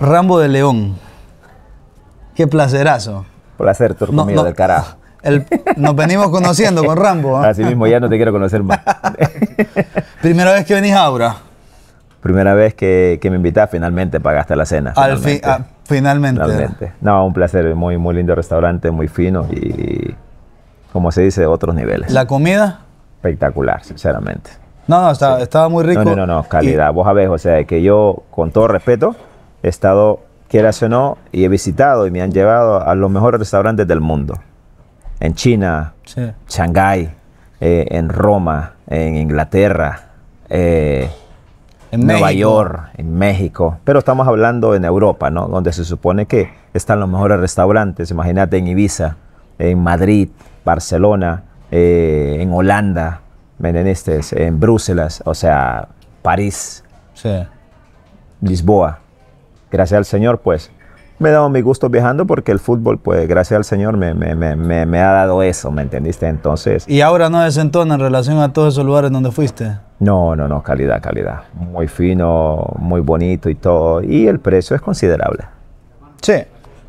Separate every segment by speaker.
Speaker 1: Rambo de León. Qué placerazo.
Speaker 2: Placer, tu comida del carajo.
Speaker 1: nos venimos conociendo con Rambo. ¿ah? Así mismo, ya
Speaker 2: no te quiero conocer más. Primera vez que
Speaker 1: venís ahora?
Speaker 2: Primera vez que, me invitas, finalmente pagaste la cena. Ah, finalmente. finalmente. No, un placer, muy, muy lindo restaurante, muy fino y, como se dice, de otros niveles. ¿La comida? Espectacular, sinceramente. No, no, estaba, muy rico. No, no, no, calidad. Vos sabés, o sea, que yo, con todo respeto, he estado, quieras o no, y he visitado y me han llevado a los mejores restaurantes del mundo. En China, Shanghai, Shanghái, eh, en Roma, en Inglaterra, eh, en Nueva York, en México. Pero estamos hablando en Europa, ¿no? Donde se supone que están los mejores restaurantes. Imagínate en Ibiza, en Madrid, Barcelona, eh, en Holanda, en Bruselas, o sea, París, Lisboa gracias al Señor, pues me he dado mi gusto viajando porque el fútbol, pues gracias al Señor, me, ha dado eso, ¿me entendiste? Entonces...
Speaker 1: ¿Y ahora no desentona en relación a todos esos lugares donde fuiste?
Speaker 2: No, no, no, calidad, calidad. Muy fino, muy bonito y todo. Y el precio es considerable.
Speaker 1: Sí.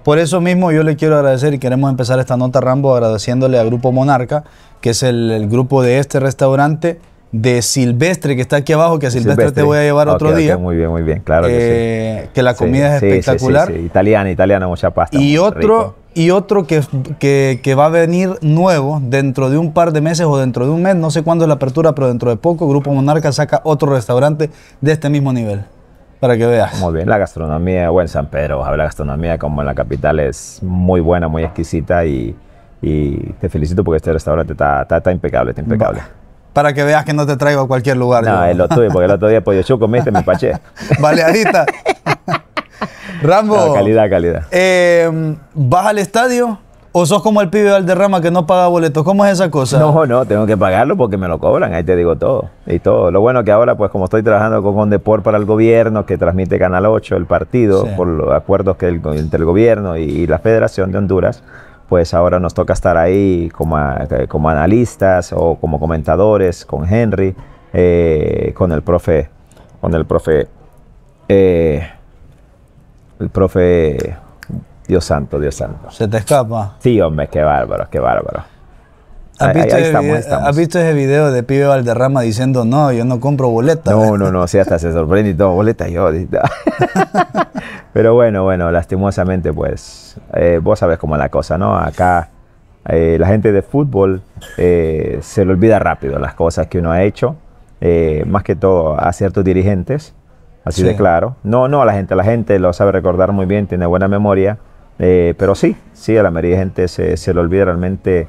Speaker 1: Por eso mismo yo le quiero agradecer y queremos empezar esta nota Rambo agradeciéndole a Grupo Monarca, que es el grupo de este restaurante de Silvestre, que está aquí abajo, que a Silvestre, te voy a llevar otro día.
Speaker 2: muy bien, muy bien, claro. que, sí. Eh, que la comida es espectacular. Sí, italiana, italiana, mucha pasta. Y otro,
Speaker 1: y otro que, que, va a venir nuevo dentro de un par de meses o dentro de un mes, no sé cuándo es la apertura, pero dentro de poco, Grupo Monarca saca otro restaurante de este mismo nivel.
Speaker 2: Para que veas. Muy bien, la gastronomía, bueno, San Pedro, la gastronomía como en la capital es muy buena, muy exquisita y, te felicito porque este restaurante está, está, impecable, está impecable
Speaker 1: para que veas que no te
Speaker 2: traigo a cualquier lugar. No, es lo tuyo, porque el otro día pollo yo comiste, me paché.
Speaker 1: Baleadita.
Speaker 2: Rambo. calidad, calidad.
Speaker 1: Em, ¿Vas al estadio? ¿O sos como
Speaker 2: el pibe de Valderrama que no paga boletos? ¿Cómo es esa cosa? No, no, tengo que pagarlo porque me lo cobran, ahí te digo todo. Y todo. Lo bueno que ahora, pues como estoy trabajando con deporte para el gobierno, que transmite Canal 8, el partido, por los acuerdos que el, entre el gobierno y la Federación de Honduras, pues ahora nos toca estar ahí como, analistas o como comentadores con Henry, eh, con el profe, con el profe, eh, el profe, Dios santo, Dios santo. ¿Se te escapa? Sí, hombre, qué bárbaro, qué bárbaro. ¿Has
Speaker 1: visto, ese video de Pibe Valderrama
Speaker 2: diciendo, no, yo no compro boletas? No, no, no, sí, hasta se sorprende y todo, boletas yo. Pero bueno, bueno, lastimosamente, pues, eh, vos sabes cómo es la cosa, ¿no? Acá eh, la gente de fútbol eh, se le olvida rápido las cosas que uno ha hecho, más que todo a ciertos dirigentes, así de claro. No, no, a la gente, la gente lo sabe recordar muy bien, tiene buena memoria, pero sí, sí, a la mayoría de gente se, se le olvida realmente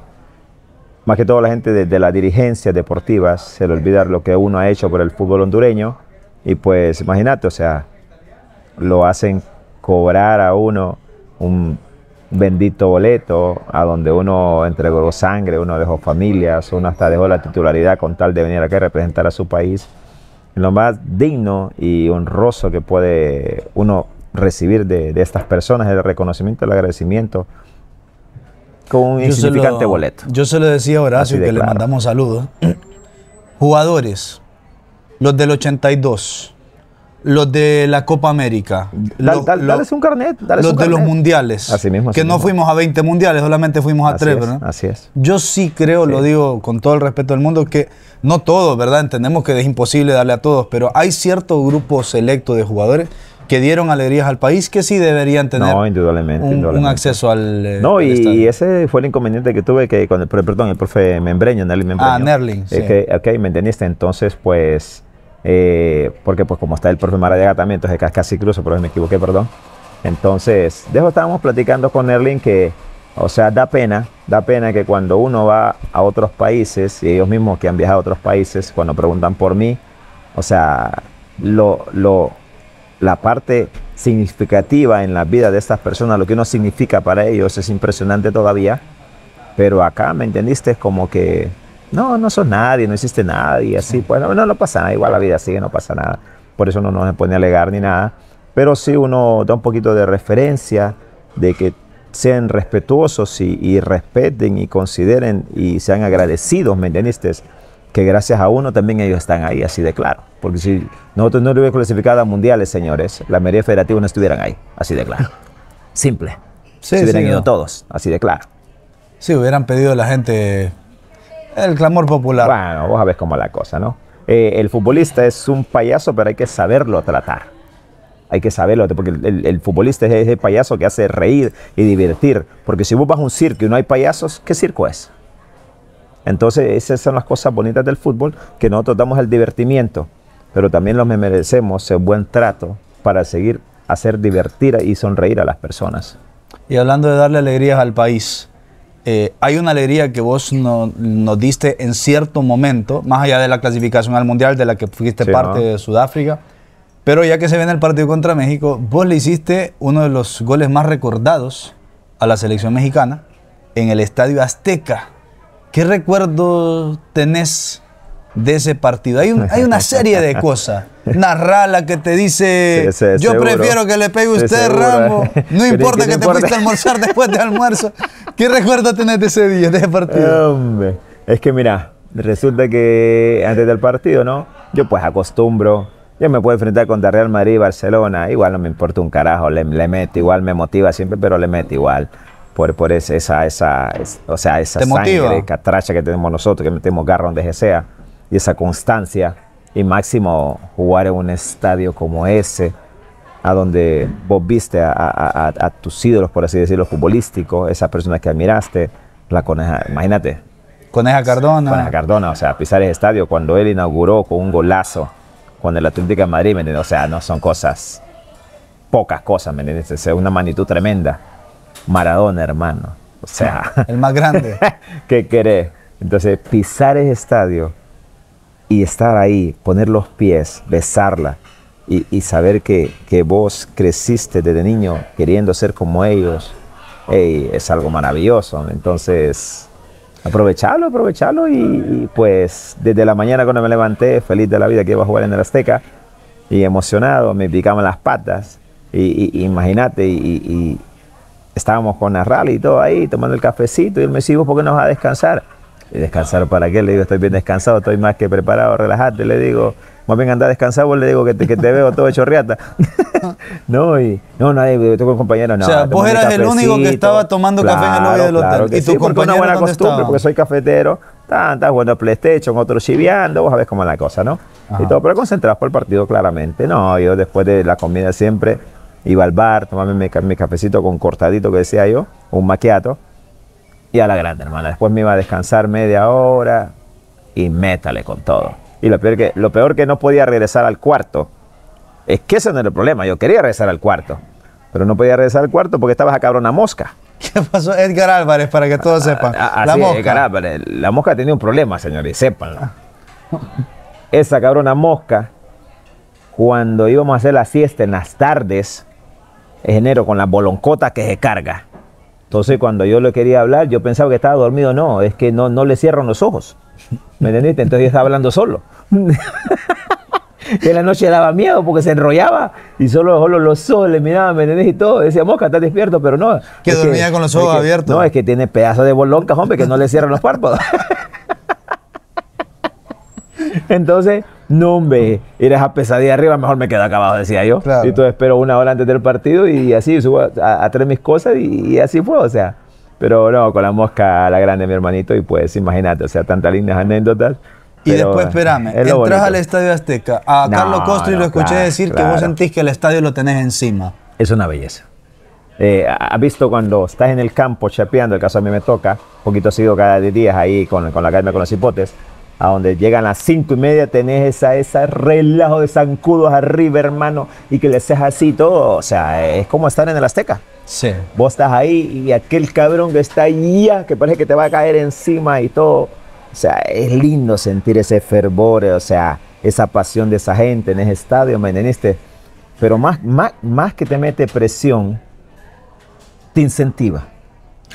Speaker 2: más que todo la gente de, la dirigencia deportiva, se le olvida lo que uno ha hecho por el fútbol hondureño y pues imagínate, o sea, lo hacen cobrar a uno un bendito boleto a donde uno entregó sangre, uno dejó familias, uno hasta dejó la titularidad con tal de venir acá a representar a su país. Lo más digno y honroso que puede uno recibir de, estas personas es el reconocimiento, el agradecimiento con un insignificante boleto.
Speaker 1: Yo se lo decía a Horacio, que le mandamos saludos. Jugadores, los del 82, los de la Copa América. dale los,
Speaker 2: un carnet. los de los
Speaker 1: mundiales. Así mismo. que no fuimos a 20 mundiales, solamente fuimos a 3, Así es. Yo sí creo, lo digo con todo el respeto del mundo, que no todos, ¿verdad? Entendemos que es imposible darle a todos, pero hay cierto grupo selecto de jugadores que dieron
Speaker 2: alegrías al país que sí deberían tener no, un,
Speaker 1: acceso al. Eh, no, y,
Speaker 2: ese fue el inconveniente que tuve que con el, perdón, el profe Membreño, Nerling Membreño. Ah, Nerling. Eh, ok, me entendiste. Entonces, pues. Eh, porque, pues, como está el profe Maradiaga también, entonces casi cruzo, pero me equivoqué, perdón. Entonces, dejo, estábamos platicando con Nerling que. O sea, da pena, da pena que cuando uno va a otros países, y ellos mismos que han viajado a otros países, cuando preguntan por mí, o sea, lo, lo, la parte significativa en la vida de estas personas, lo que uno significa para ellos es impresionante todavía. Pero acá, ¿me entendiste? como que, no, no son nadie, no existe nada y así. bueno, no, no, pasa nada, igual la vida sigue, no pasa nada. Por eso no nos pone a alegar ni nada. Pero sí uno da un poquito de referencia de que sean respetuosos y, y respeten y consideren y sean agradecidos, ¿me entendiste? Que gracias a uno también ellos están ahí, así de claro. Porque si nosotros no hubiéramos clasificado a mundiales, señores, la mayoría federativa no estuvieran ahí, así de claro. Simple. si hubieran ido todos, así de claro. Sí, hubieran pedido a la gente el clamor popular. Bueno, vos sabés cómo es la cosa, ¿no? Eh, el futbolista es un payaso, pero hay que saberlo tratar. Hay que saberlo, porque el, futbolista es ese payaso que hace reír y divertir. Porque si vos vas a un circo y no hay payasos, ¿qué circo es? Entonces, esas son las cosas bonitas del fútbol, que nosotros damos el divertimiento pero también los merecemos el buen trato para seguir hacer divertir y sonreír a las personas.
Speaker 1: Y hablando de darle alegrías al país, eh, hay una alegría que vos nos no diste en cierto momento, más allá de la clasificación al Mundial de la que fuiste parte de Sudáfrica, pero ya que se viene el partido contra México, vos le hiciste uno de los goles más recordados a la selección mexicana en el Estadio Azteca. ¿Qué recuerdo tenés de ese partido. Hay, hay una serie de cosas. la que te dice, yo prefiero que le pegue usted, No importa que, te importa? a almorzar después de almuerzo. ¿Qué recuerdo
Speaker 2: tenés de ese día, de ese partido? Eh, es que mira, resulta que antes del partido, ¿no? Yo pues acostumbro, yo me puedo enfrentar contra Real Madrid Barcelona, igual no me importa un carajo, le, meto igual, me motiva siempre, pero le meto igual por, por esa, esa, esa, o sea, esa sangre, catracha que tenemos nosotros, que metemos garra donde sea y esa constancia y máximo jugar en un estadio como ese, a donde vos viste a, tus ídolos, por así decirlo, futbolísticos, esa persona que admiraste, la coneja, imagínate. Coneja Cardona. Coneja Cardona, o sea, pisar el estadio cuando él inauguró con un golazo, con el Atlético de Madrid, o sea, no son cosas, pocas cosas, ¿me una magnitud tremenda. Maradona, hermano, o sea. El más grande. ¿Qué querés? Entonces, pisar ese estadio y estar ahí, poner los pies, besarla y, saber que, que, vos creciste desde niño queriendo ser como ellos, es algo maravilloso. Entonces, aprovecharlo, aprovecharlo y, pues desde la mañana cuando me levanté, feliz de la vida que iba a jugar en el Azteca y emocionado, me picaban las patas y, imagínate y, estábamos con la y todo ahí tomando el cafecito y él me vos ¿por qué no vas a descansar? Y ¿Descansar para qué? Le digo, estoy bien descansado, estoy más que preparado, relajate. Le digo, más bien anda descansado, le digo que te, veo todo hecho riata. no, y no, nadie, tengo compañero no. O sea, vos eras el único que estaba tomando café en el lobby del hotel. y tu compañero porque soy cafetero, tantas bueno, PlayStation, otro chiviando, vos sabés cómo es la cosa, ¿no? Y todo, pero concentrado por el partido claramente. No, yo después de la comida siempre iba al bar, tomaba mi, mi cafecito con cortadito que decía yo, un maquiato y a la grande, hermana. Después me iba a descansar media hora y métale con todo. Y lo peor que, lo peor que no podía regresar al cuarto. Es que ese no era el problema. Yo quería regresar al cuarto. Pero no podía regresar al cuarto porque estabas a cabrona mosca. ¿Qué pasó? Edgar Álvarez, para que todos ah, sepan. Ah, ah, la mosca. Edgar La mosca tenía un problema, señores, sépanlo. Esa cabrona mosca, cuando íbamos a hacer la siesta en las tardes, en enero con la boloncota que se carga entonces, cuando yo le quería hablar, yo pensaba que estaba dormido. No, es que no, no le cierran los ojos. ¿Me Entonces yo estaba hablando solo. que en la noche daba miedo porque se enrollaba y solo, los ojos le miraba, ¿me entendés? Y todo, decía, mosca, estás despierto, pero no. Que dormía con los ojos abiertos. no, es que tiene pedazos de boloncas, hombre, que no le cierran los párpados. Entonces, no hombre, ir a pesadilla arriba, mejor me quedo acá decía yo. Y entonces espero una hora antes del partido y así subo a, a traer mis cosas y, así fue, o sea. Pero no, con la mosca a la grande mi hermanito y pues imagínate, o sea, tantas lindas anécdotas. Y después, espérame, entras al
Speaker 1: Estadio Azteca. A Carlos Costri y lo escuché decir que vos sentís
Speaker 2: que el estadio lo tenés encima. Es una belleza. Eh, ¿Has visto cuando estás en el campo chapeando? El caso a mí me toca, un poquito sigo cada 10 días ahí con, con la academia con los hipotes a donde llegan las cinco y media, tenés esa, esa relajo de zancudos arriba, hermano, y que le haces así todo. O sea, es como estar en el Azteca. Sí. Vos estás ahí y aquel cabrón que está allá, que parece que te va a caer encima y todo. O sea, es lindo sentir ese fervor, o sea, esa pasión de esa gente en ese estadio, ¿me entendiste? Pero más, más, más que te mete presión, te incentiva.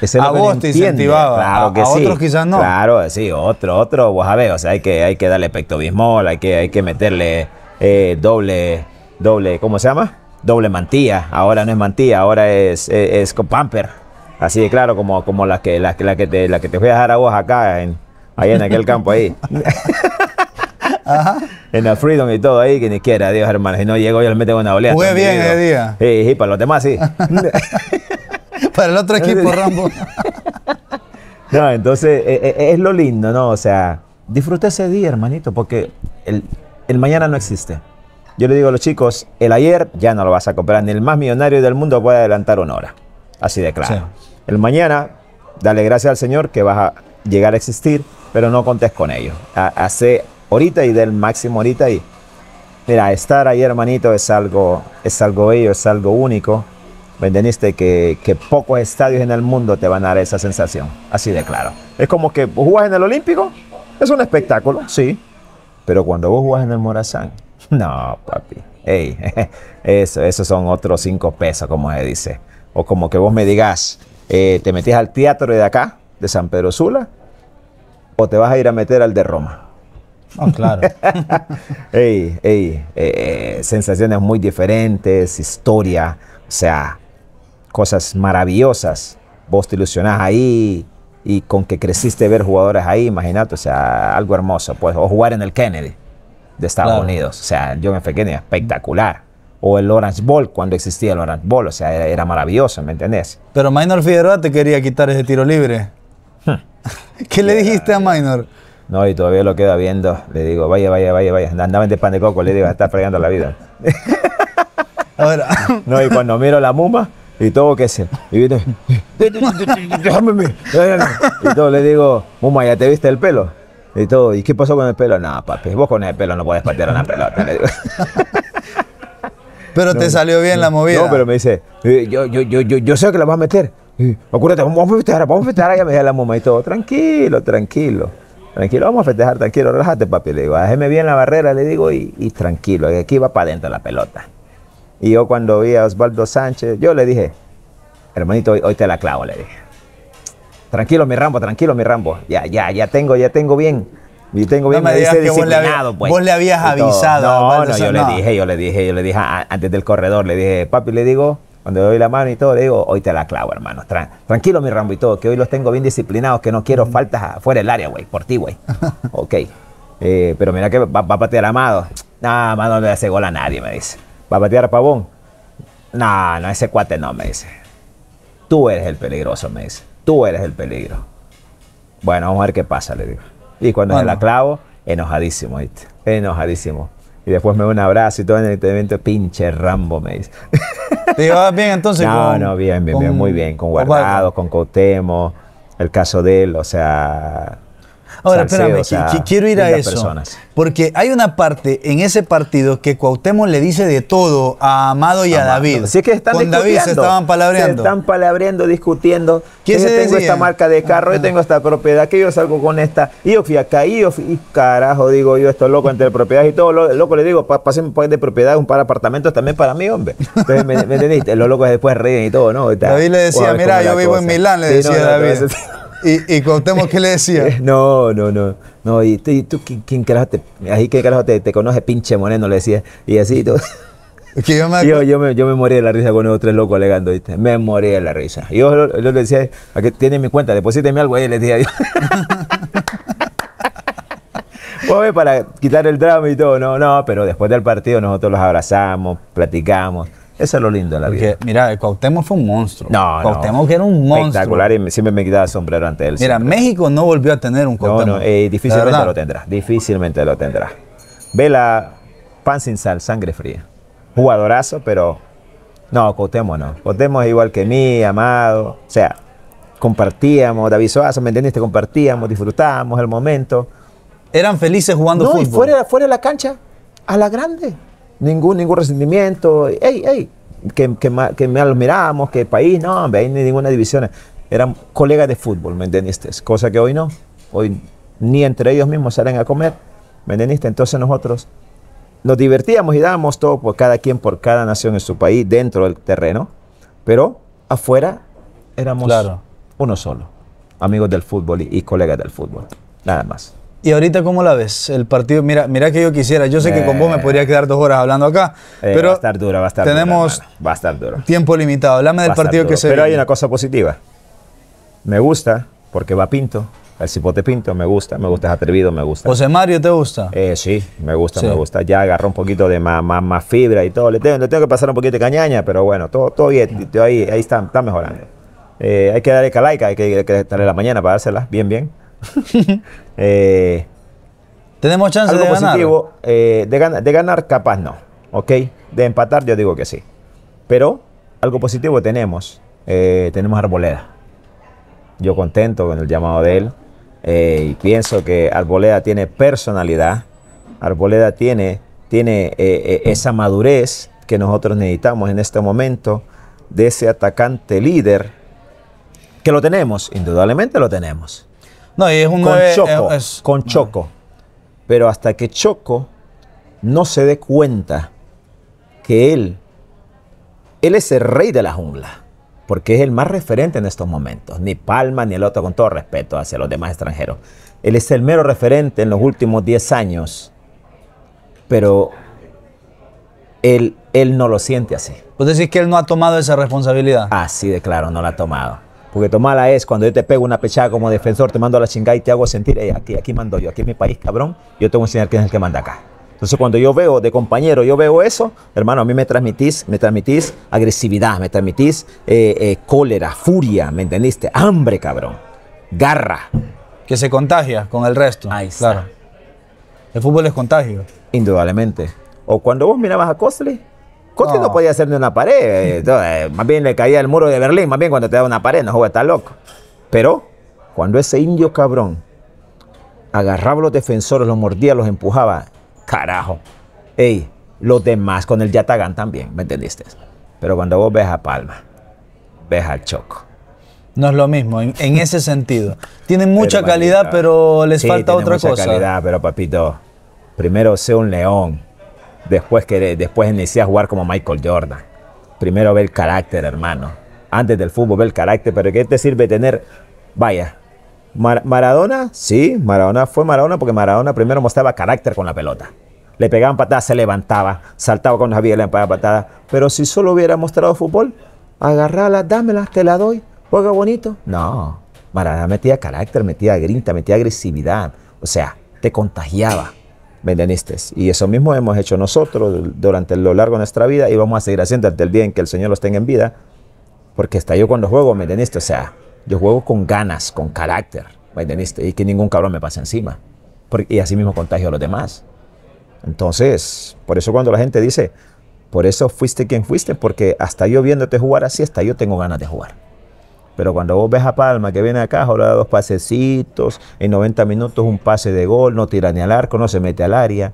Speaker 2: Es a vos te incentivaba, claro que a, sí. otros quizás no. Claro, sí, otro, otro, o sea, hay que, hay que darle pectobismol, hay que, hay que meterle eh, doble, doble, ¿cómo se llama? Doble mantilla, ahora no es mantilla, ahora es, es, pamper, así de claro como, como la, que, que te, la que te voy a dejar a vos acá, ahí en aquel campo ahí. Ajá. en el Freedom y todo ahí, que ni quiera, Dios hermano, si no llego yo le meto una oleada. Muy bien ese día. Sí, para los demás sí. Para el otro equipo, Rambo. no, entonces eh, eh, eh, es, lo lindo, ¿no? O sea, disfruta ese día, hermanito, porque el, mañana no existe. Yo le digo a los chicos, el ayer ya no lo vas a comprar, ni el más millonario del mundo puede adelantar una hora. Así de claro. El mañana, dale gracias al Señor que vas a llegar a existir, pero no contes con ellos. Hace ahorita y del máximo ahorita y mira, estar ahí hermanito es algo es algo bello, es algo único. ¿Me Que, pocos estadios en el mundo te van a dar esa sensación. Así de claro. Es como que ¿jugas en el Olímpico, es un espectáculo, sí. Pero cuando vos jugás en el Morazán, no, papi. eso, esos son otros cinco pesos, como se dice. O como que vos me digas, eh, te metes al teatro de acá, de San Pedro Sula, o te vas a ir a meter al de Roma. Oh, claro. ey, ey, eh, sensaciones muy diferentes, historia, o sea, cosas maravillosas. Vos te ilusionás ahí y con que creciste ver jugadores ahí, imagínate, o sea, algo hermoso. Pues, o jugar en el Kennedy de Estados Unidos, o sea, yo me Kennedy, espectacular. O el Orange Bowl, cuando existía el Orange Bowl, o sea, era, maravilloso, ¿me entendés?
Speaker 1: Pero Minor Figueroa te quería quitar ese tiro libre. Hmm.
Speaker 2: ¿Qué le dijiste a Minor? No, y todavía lo queda viendo. Le digo, vaya, vaya, vaya, vaya. en de pan de coco, le digo, está fregando la vida. No, y cuando miro la muma, y todo qué sé Y viene, eh, eh, eh, Y todo le digo, Muma, ya te viste el pelo. Y todo, ¿y qué pasó con el pelo? No, papi, vos con el pelo no podés patear una pelota. Pero te salió bien la movida. No, pero me dice, yo, yo, yo, sé que la vas a meter. Acuérdate, vamos a festejar, vamos a festejar. ya me dice la muma y todo, tranquilo, tranquilo. Tranquilo, vamos a festejar, tranquilo, relájate, papi. Le digo, déjeme bien la barrera, le digo, y, y tranquilo, aquí va para adentro la pelota. Y yo cuando vi a Osvaldo Sánchez, yo le dije, hermanito, hoy, te la clavo, le dije. Tranquilo, mi Rambo, tranquilo, mi Rambo. Ya, ya, ya tengo, ya tengo bien. Y tengo bien, disciplinado me, vos le, habías, pues, vos le habías avisado. No, no, yo le dije, yo le dije, yo le dije antes del corredor, le dije, papi, le digo, cuando le doy la mano y todo, le digo, hoy te la clavo, hermano. tranquilo, mi Rambo y todo, que hoy los tengo bien disciplinados, que no quiero faltas afuera del área, güey, por ti, güey. ok. Eh, pero mira que va, te a patear Amado. nada Amado no le hace gol a nadie, me dice va a batear a Pavón. No, no, ese cuate no, me dice. Tú eres el peligroso, me dice. Tú eres el peligro. Bueno, vamos a ver qué pasa, le digo. Y cuando la clavo, enojadísimo, ¿viste? Enojadísimo. Y después me da un abrazo y todo en el entendimiento. pinche Rambo, me dice. ¿Te bien entonces? No, no, bien, bien, bien, muy bien. Con Guardado, con, con el caso de él, o sea, Ahora, espérame, quiero ir a eso.
Speaker 1: Porque hay una parte en ese partido que Cuauhtémoc le dice de todo a Amado y a David. Si es que están Con David se estaban palabreando. están
Speaker 2: palabreando, discutiendo. ¿Quién se yo tengo esta marca de ah, carro, yo tengo esta propiedad, que yo salgo con esta. Y yo fui acá, y yo fui, carajo, digo yo, esto loco, entre propiedades y todo. loco le digo, pasen un par de propiedades, un par de apartamentos también para mí, hombre. Entonces, ¿me, entendiste? Los locos después ríen y todo, ¿no? David le decía, mira, yo vivo en Milán, le decía a David. ¿Y, y qué le decía? No, no, no. No, y tú, ¿quién, carajo te, ahí quién carajo te, te, conoce, pinche moreno, le decía. Y así todo. yo, me... Yo, me, yo, me, morí de la risa con esos tres locos alegando, ¿viste? Me morí de la risa. Y yo, le decía, a tiene mi cuenta, deposíteme algo ahí, le decía dios. Oye, para quitar el drama y todo, no, no, pero después del partido nosotros los abrazamos, platicamos, eso es lo lindo de la vida. Mira, el fue un monstruo. No, Cuauhtémoc era un monstruo. Espectacular y siempre me quitaba el sombrero ante él. Mira, México no volvió a tener un Cuauhtémoc. No, no, eh, difícilmente lo tendrá. Difícilmente lo tendrá. Vela, pan sin sal, sangre fría. Jugadorazo, pero no, Cuauhtémoc no. Cuauhtémoc es igual que mí, amado. O sea, compartíamos, David Soazo, ¿me entendiste? Compartíamos, disfrutábamos el momento. Eran felices jugando no, fútbol. Y fuera, fuera de la cancha, a la grande ningún, ningún resentimiento. ¡Ey, ey! Que, que, que mal miramos, que país, no, hombre, ni ninguna división. Eran colegas de fútbol, ¿me entendiste? Cosa que hoy no. Hoy ni entre ellos mismos salen a comer, ¿me entendiste? Entonces nosotros nos divertíamos y dábamos todo por cada quien, por cada nación en su país, dentro del terreno, pero afuera éramos uno solo, amigos del fútbol y colegas del fútbol, nada más.
Speaker 1: ¿Y ahorita cómo la ves? El partido, mira, mira que yo quisiera, yo sé que con vos me eh. podría quedar dos horas hablando acá, pero eh, va a estar duro, va a estar tenemos duro, tiempo limitado. Hablame del partido que se Pero hay una cosa positiva.
Speaker 2: Me gusta porque va Pinto, el cipote Pinto, me gusta, me gusta, es atrevido, me gusta. José
Speaker 1: Mario, ¿te gusta?
Speaker 2: Eh, sí, me gusta, me gusta. Ya agarró un poquito de más, fibra y todo. Le tengo, que pasar un poquito de cañaña, pero bueno, todo, todo bien, ah. ahí, ahí está, está mejorando. Eh, hay que darle calaica, hay que, estar que la mañana para dársela, bien, bien. Eh, ¿Tenemos chance de ganar? Eh, de, ganar, capaz no. ¿Ok? De empatar, yo digo que sí. Pero algo positivo tenemos. Eh, tenemos Arboleda. Yo contento con el llamado de él. y pienso que Arboleda tiene personalidad. Arboleda tiene, tiene esa madurez que nosotros necesitamos en este momento de ese atacante líder que lo tenemos, indudablemente lo tenemos.
Speaker 1: No, y es un con Choco. Eh, con Choco.
Speaker 2: Pero hasta que Choco no se dé cuenta que él, él es el rey de la jungla, porque es el más referente en estos momentos. Ni Palma ni el otro, con todo respeto hacia los demás extranjeros. Él es el mero referente en los últimos 10 años, pero él, él no lo siente así. ¿Vos pues decir que él no ha tomado esa responsabilidad. Así ah, de claro, no la ha tomado. Porque mala es cuando yo te pego una pechada como defensor, te mando a la chingada y te hago sentir, aquí, aquí mando yo, aquí es mi país, cabrón, yo tengo que enseñar quién es el que manda acá. Entonces cuando yo veo de compañero, yo veo eso, hermano, a mí me transmitís, me transmitís agresividad, me transmitís eh, eh, cólera, furia, ¿me entendiste? Hambre, cabrón, garra. Que se contagia con el resto. Claro. El fútbol es contagio. Indudablemente. O cuando vos mirabas a Cosley, Coti no. Ah. podía hacer ni una pared. Eh, eh, más bien le caía el muro de Berlín. Más bien cuando te da una pared, no juega, está loco. Pero cuando ese indio cabrón agarraba a los defensores, los mordía, los empujaba, carajo. Ey, los demás con el Yatagán también, ¿me entendiste? Pero cuando vos ves a Palma, ves al Choco.
Speaker 1: No es lo mismo, en, ese sentido. Tienen mucha calidad, pero les falta otra cosa. mucha Calidad,
Speaker 2: pero papito, primero sé un león después, que, después inicié a jugar como Michael Jordan. Primero ve el carácter, hermano. Antes del fútbol ve el carácter, pero ¿qué te sirve tener, vaya, Maradona? Sí, Maradona fue Maradona porque Maradona primero mostraba carácter con la pelota. Le pegaban patadas, se levantaba, saltaba con Javier, le pegaba patadas. Pero si solo hubiera mostrado fútbol, agarrala, dámela, te la doy, juega bonito. No, Maradona metía carácter, metía grinta, metía agresividad. O sea, te contagiaba. ¿Me Y eso mismo hemos hecho nosotros durante lo largo de nuestra vida y vamos a seguir haciendo hasta el día en que el Señor los tenga en vida. Porque hasta yo cuando juego, ¿me O sea, yo juego con ganas, con carácter, ¿me Y que ningún cabrón me pase encima. Porque, y así mismo contagio a los demás. Entonces, por eso cuando la gente dice, por eso fuiste quien fuiste, porque hasta yo viéndote jugar así, hasta yo tengo ganas de jugar. Pero cuando vos ves a Palma que viene acá, ahora dos pasecitos, en 90 minutos un pase de gol, no tira ni al arco, no se mete al área,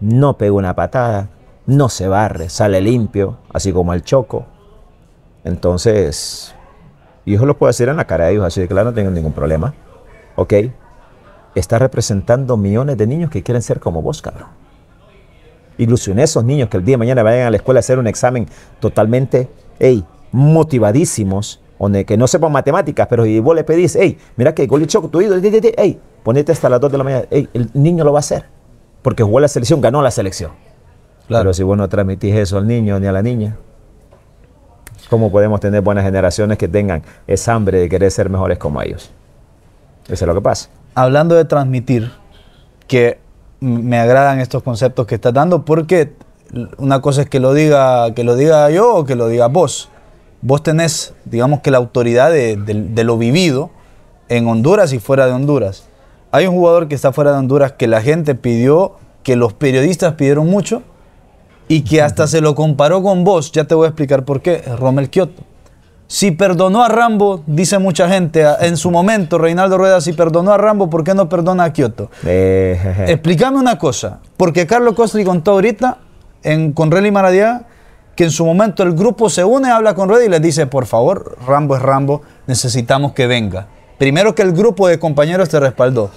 Speaker 2: no pega una patada, no se barre, sale limpio, así como el Choco. Entonces, y eso lo puedo hacer en la cara de ellos, así de claro, no tengo ningún problema. ¿Ok? Está representando millones de niños que quieren ser como vos, cabrón. Ilusioné esos niños que el día de mañana vayan a la escuela a hacer un examen totalmente, hey, motivadísimos que no sepan matemáticas, pero si vos le pedís, hey, mira que Choco, tu ídolo, hey, ponete hasta las 2 de la mañana, el niño lo va a hacer, porque jugó la selección, ganó la selección. Claro. Pero si vos no transmitís eso al niño ni a la niña, ¿cómo podemos tener buenas generaciones que tengan esa hambre de querer ser mejores como ellos? Eso es lo que pasa.
Speaker 1: Hablando de transmitir, que me agradan estos conceptos que estás dando, porque una cosa es que lo diga, que lo diga yo o que lo diga vos vos tenés, digamos que la autoridad de, lo vivido en Honduras y fuera de Honduras. Hay un jugador que está fuera de Honduras que la gente pidió, que los periodistas pidieron mucho y que hasta se lo comparó con vos. Ya te voy a explicar por qué. Romel Kioto. Si perdonó a Rambo, dice mucha gente, en su momento, Reinaldo Rueda, si perdonó a Rambo, ¿por qué no perdona a Kioto?
Speaker 2: Eh,
Speaker 1: Explícame una cosa, porque Carlos Costri contó ahorita en, con Relly Maradiaga que en su momento el grupo se une, habla con Rueda y le dice, por favor, Rambo es Rambo, necesitamos que venga. Primero que el grupo de compañeros te respaldó.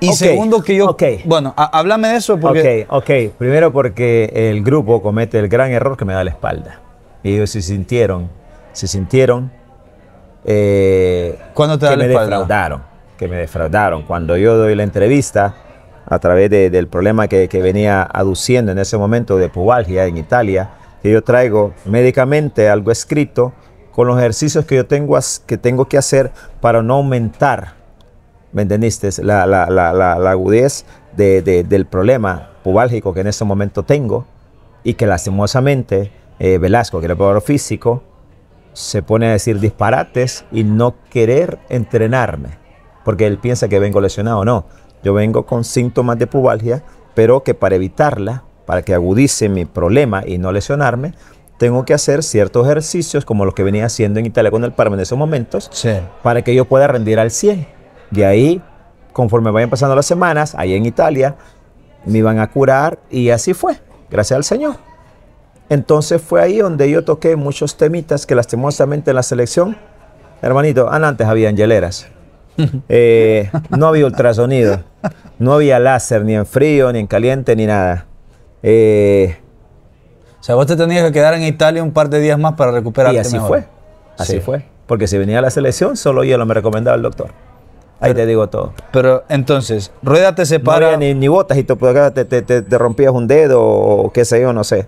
Speaker 1: Y segundo que yo... Bueno, háblame de eso porque...
Speaker 2: Ok, Primero porque el grupo comete el gran error que me da la espalda. Y ellos se sintieron, se sintieron... Eh, te da que me defraudaron, que me defraudaron. Cuando yo doy la entrevista a través del problema que, que, venía aduciendo en ese momento de pubalgia en Italia, y yo traigo médicamente, algo escrito, con los ejercicios que yo tengo, que, hacer para no aumentar, ¿me entendiste? La, agudez del problema pubálgico que en este momento tengo y que lastimosamente eh, Velasco, que era el poder físico, se pone a decir disparates y no querer entrenarme, porque él piensa que vengo lesionado. No, yo vengo con síntomas de pubalgia, pero que para evitarla para que agudice mi problema y no lesionarme, tengo que hacer ciertos ejercicios como los que venía haciendo en Italia con el Parma en esos momentos para que yo pueda rendir al 100. De ahí, conforme vayan pasando las semanas, ahí en Italia, me iban a curar y así fue, gracias al Señor. Entonces fue ahí donde yo toqué muchos temitas que lastimosamente en la selección, hermanito, antes había angeleras. Eh, no había ultrasonido, no había láser, ni en frío, ni en caliente, ni nada. Eh, o sea, vos te tenías que quedar en Italia un par de días más para recuperarte.
Speaker 1: Y así fue. Así fue.
Speaker 2: Porque si venía a la selección, solo yo lo me recomendaba el doctor. Ahí te digo todo. Pero entonces, rueda te separa. No ni, ni, botas y te, rompías un dedo o qué sé yo, no sé.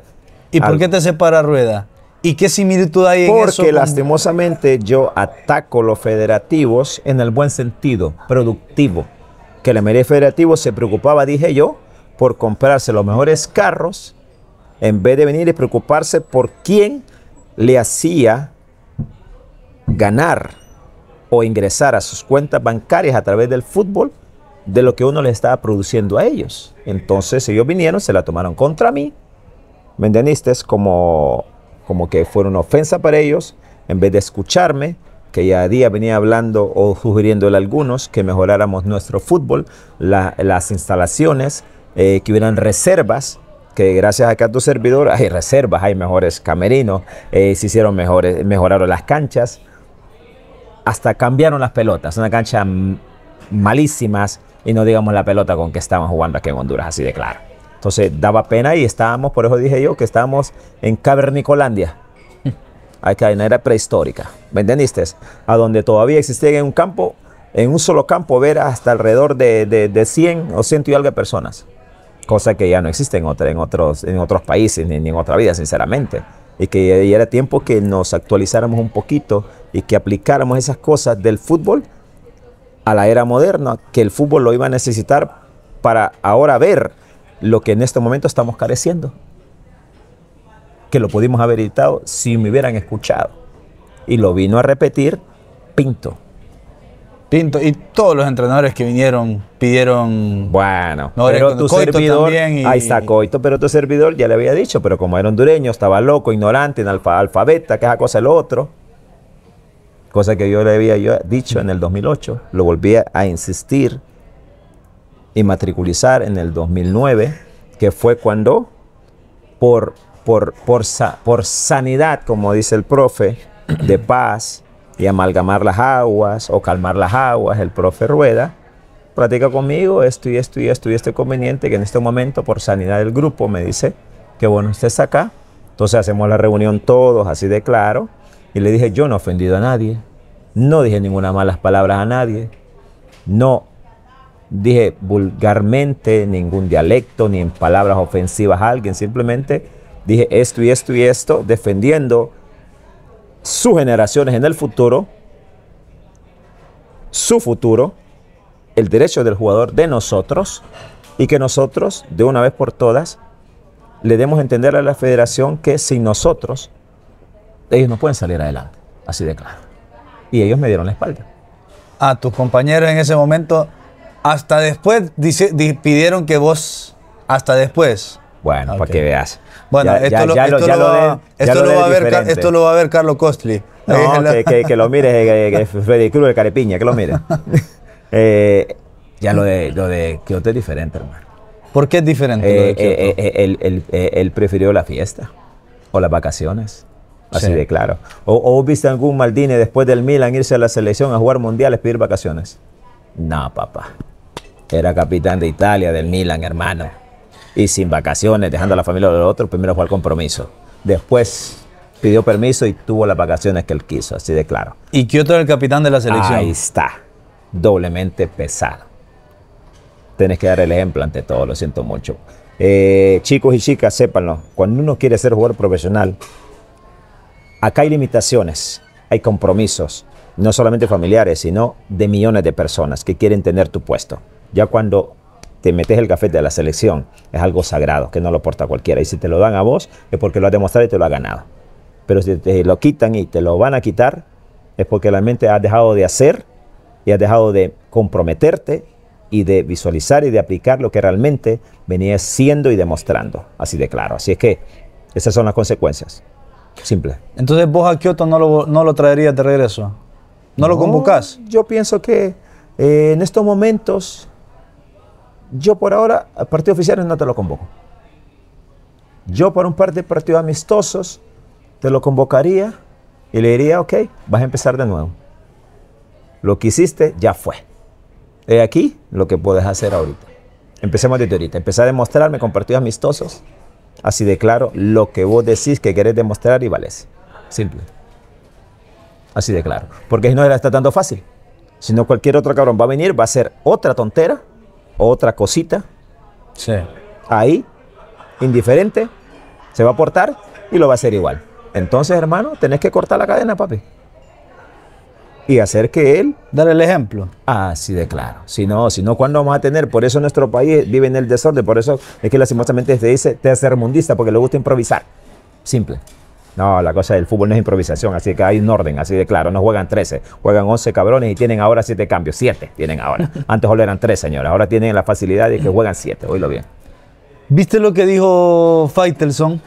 Speaker 2: ¿Y por qué
Speaker 1: te separa rueda? ¿Y qué similitud hay en eso? Porque
Speaker 2: lastimosamente yo ataco los federativos en el buen sentido, productivo. Que la mayoría de federativos se preocupaba, dije yo, por comprarse los mejores carros en vez de venir y preocuparse por quién le hacía ganar o ingresar a sus cuentas bancarias a través del fútbol de lo que uno le estaba produciendo a ellos. Entonces ellos vinieron, se la tomaron contra mí, ¿me entendiste? como, como que fuera una ofensa para ellos, en vez de escucharme, que ya a día venía hablando o sugiriéndole a algunos que mejoráramos nuestro fútbol, las instalaciones, eh, que hubieran reservas que gracias a que a tu servidor hay reservas, hay mejores camerinos, eh, se hicieron mejores, mejoraron las canchas, hasta cambiaron las pelotas, una canchas malísimas y no digamos la pelota con que estaban jugando aquí en Honduras, así de claro. Entonces daba pena y estábamos, por eso dije yo, que estábamos en Cavernicolandia, acá en era prehistórica, ¿me entendiste? A donde todavía existía en un campo, en un solo campo, ver hasta alrededor de, de 100 o ciento y algo de personas cosa que ya no existe en, en, otros, en otros países ni, en otra vida, sinceramente. Y que ya era tiempo que nos actualizáramos un poquito y que aplicáramos esas cosas del fútbol a la era moderna, que el fútbol lo iba a necesitar para ahora ver lo que en este momento estamos careciendo. Que lo pudimos haber editado si me hubieran escuchado. Y lo vino a repetir Pinto. Pinto. Y todos
Speaker 1: los entrenadores que vinieron pidieron. Bueno, no, pero tu servidor. ahí está
Speaker 2: Coito, pero tu servidor ya le había dicho, pero como era hondureño, estaba loco, ignorante, alfabeta, que esa cosa lo otro. Cosa que yo le había dicho en el 2008. Lo volví a insistir y matriculizar en el 2009, que fue cuando, por, por, por, por sanidad, como dice el profe, de paz y amalgamar las aguas o calmar las aguas, el profe Rueda, practica conmigo esto y esto y esto y este conveniente que en este momento por sanidad del grupo me dice que bueno, usted está acá, entonces hacemos la reunión todos así de claro y le dije yo no he ofendido a nadie, no dije ninguna malas palabras a nadie, no dije vulgarmente ningún dialecto ni en palabras ofensivas a alguien, simplemente dije esto y esto y esto defendiendo sus generaciones en el futuro, su futuro, el derecho del jugador de nosotros y que nosotros, de una vez por todas, le demos a entender a la federación que sin nosotros, ellos no pueden salir adelante, así de claro. Y ellos me dieron la espalda.
Speaker 1: A tus compañeros en ese momento, hasta después dice, pidieron que vos, hasta después.
Speaker 2: Bueno, para que veas. Bueno, esto lo va a ver, Carlos Costly. que, lo mire eh, Freddy Cruz, de Carepiña, que lo mire. Eh, ya lo de, lo de Kioto es diferente, hermano. ¿Por qué es diferente? lo de Kioto? Eh, él, prefirió la fiesta o las vacaciones. Así de claro. O, ¿O viste algún Maldini después del Milan irse a la selección a jugar mundiales, pedir vacaciones? No, papá. Era capitán de Italia, del Milan, hermano y sin vacaciones, dejando a la familia de los otro, primero fue al compromiso. Después pidió permiso y tuvo las vacaciones que él quiso, así de claro.
Speaker 1: ¿Y Kioto era el capitán de la selección? Ahí
Speaker 2: está, doblemente pesado. Tienes que dar el ejemplo ante todo, lo siento mucho. Eh, chicos y chicas, sépanlo, cuando uno quiere ser jugador profesional, acá hay limitaciones, hay compromisos, no solamente familiares, sino de millones de personas que quieren tener tu puesto. Ya cuando te metes el café de la selección. Es algo sagrado, que no lo porta cualquiera. Y si te lo dan a vos, es porque lo has demostrado y te lo has ganado. Pero si te lo quitan y te lo van a quitar, es porque realmente has dejado de hacer y has dejado de comprometerte y de visualizar y de aplicar lo que realmente venías siendo y demostrando. Así de claro. Así es que esas son las consecuencias. Simple.
Speaker 1: Entonces vos a Kioto no lo, no lo traerías de regreso.
Speaker 2: ¿No, lo convocás?
Speaker 1: Yo pienso que
Speaker 2: eh, en estos momentos yo por ahora, a partidos oficiales no te lo convoco. Yo por un par de partidos amistosos te lo convocaría y le diría, ok, vas a empezar de nuevo. Lo que hiciste ya fue. He aquí lo que puedes hacer ahorita. Empecemos desde ahorita. Empezar a demostrarme con partidos amistosos. Así de claro, lo que vos decís que querés demostrar y vales. Simple. Así de claro. Porque no, era está tanto fácil. Si no, cualquier otro cabrón va a venir, va a ser otra tontera otra cosita. Sí. Ahí, indiferente, se va a portar y lo va a hacer igual. Entonces, hermano, tenés que cortar la cadena, papi. Y hacer que él... Dar el ejemplo. Así ah, de claro. Si no, si no, ¿cuándo vamos a tener? Por eso nuestro país vive en el desorden. Por eso es que lastimosamente se dice mundista porque le gusta improvisar. Simple. No, la cosa del fútbol no es improvisación, así que hay un orden, así de claro. No juegan 13, juegan 11 cabrones y tienen ahora 7 cambios. 7 tienen ahora. Antes solo eran 3, señores. Ahora tienen la facilidad de que juegan 7. Oílo bien. ¿Viste lo que
Speaker 1: dijo Faitelson?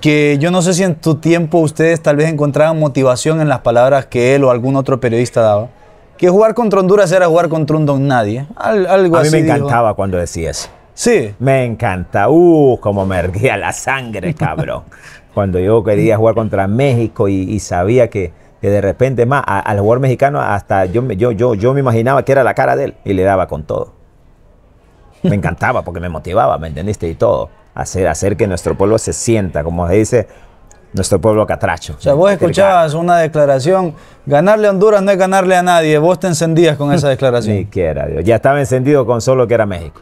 Speaker 1: Que yo no sé si en tu tiempo ustedes tal vez encontraban motivación en las palabras que él o algún otro periodista daba. Que jugar contra Honduras era jugar contra
Speaker 2: un don nadie. algo A mí me encantaba cuando decía eso. Sí. Me encanta. Uh, como me erguía la sangre, cabrón cuando yo quería jugar contra México y, sabía que, de repente más al jugador mexicano hasta yo, yo, yo, yo me imaginaba que era la cara de él y le daba con todo. Me encantaba porque me motivaba, ¿me entendiste? Y todo. Hacer, hacer que nuestro pueblo se sienta, como se dice, nuestro pueblo catracho. O sea, vos escuchabas una declaración, ganarle a Honduras no es ganarle a nadie, vos te encendías con esa declaración. Ni quiera Dios, ya estaba encendido con solo que era México.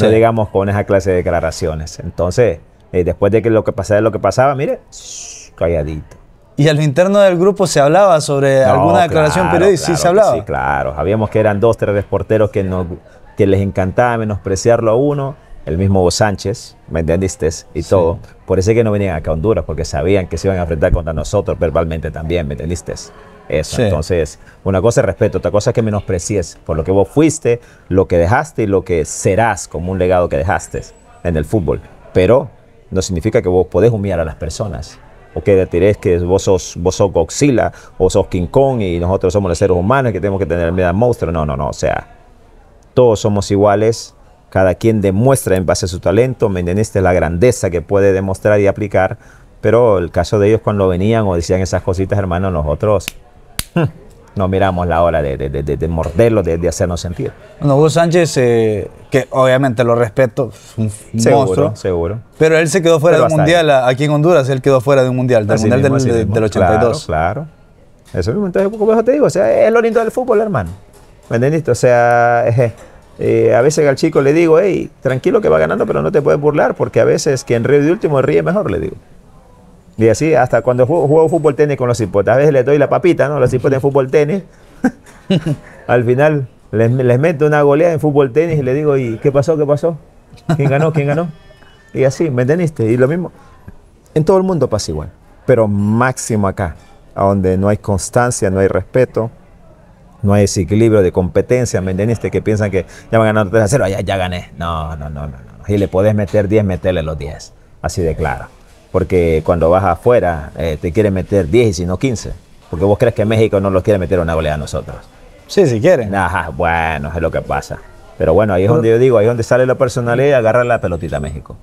Speaker 2: No digamos con esa clase de declaraciones. Entonces, eh, después de que lo que pasaba lo que pasaba, mire, calladito. Y al interno
Speaker 1: del grupo se hablaba sobre alguna declaración periodística, sí se hablaba. Sí,
Speaker 2: claro, sabíamos que eran dos, tres reporteros que, que les encantaba menospreciarlo a uno, el mismo vos Sánchez, ¿me entendiste? Y todo. Por eso es que no venían acá a Honduras, porque sabían que se iban a enfrentar contra nosotros verbalmente también, ¿me entendiste? Eso, entonces, una cosa es respeto, otra cosa es que menosprecies por lo que vos fuiste, lo que dejaste y lo que serás como un legado que dejaste en el fútbol. Pero no significa que vos podés humillar a las personas o que diréis que vos sos, vos sos Godzilla o sos King Kong y nosotros somos los seres humanos que tenemos que tener miedo al monstruo. No, no, no. O sea, todos somos iguales. Cada quien demuestra en base a su talento, ¿me La grandeza que puede demostrar y aplicar. Pero el caso de ellos cuando venían o decían esas cositas, hermano, nosotros... Hmm, no miramos la hora de, de, de, de morderlo, de, hacernos sentir.
Speaker 1: Bueno, Hugo Sánchez, eh, que obviamente lo respeto, es un seguro, monstruo.
Speaker 2: Seguro. Pero él se quedó fuera del mundial aquí en Honduras, él quedó fuera de un mundial, del mundial del, 82. Claro, claro. Eso mismo, entonces, como yo te digo, o sea, es lo lindo del fútbol, hermano. ¿Me entendiste? O sea, eh, eh, a veces al chico le digo, hey, tranquilo que va ganando, pero no te puedes burlar, porque a veces quien ríe de último ríe mejor, le digo. Y así, hasta cuando juego, fútbol tenis con los hipotes. A veces les doy la papita, ¿no? Los hipotes en fútbol tenis. Al final les, meto una goleada en fútbol tenis y le digo, ¿y qué pasó? ¿Qué pasó? ¿Quién ganó? ¿Quién ganó? Y así, ¿me entendiste? Y lo mismo. En todo el mundo pasa igual, pero máximo acá, a donde no hay constancia, no hay respeto, no hay equilibrio de competencia, ¿me entendiste? Que piensan que ya van ganando 3 a 0, ah, ya, gané. No, no, no, no. no. Y le podés meter 10, meterle los 10. Así de claro porque cuando vas afuera eh, te quieren meter 10 y si no 15, porque vos crees que México no los quiere meter una goleada a nosotros. Sí, si quieren. Ajá, bueno, es lo que pasa. Pero bueno, ahí es donde yo digo, ahí es donde sale la personalidad y agarra la pelotita a México.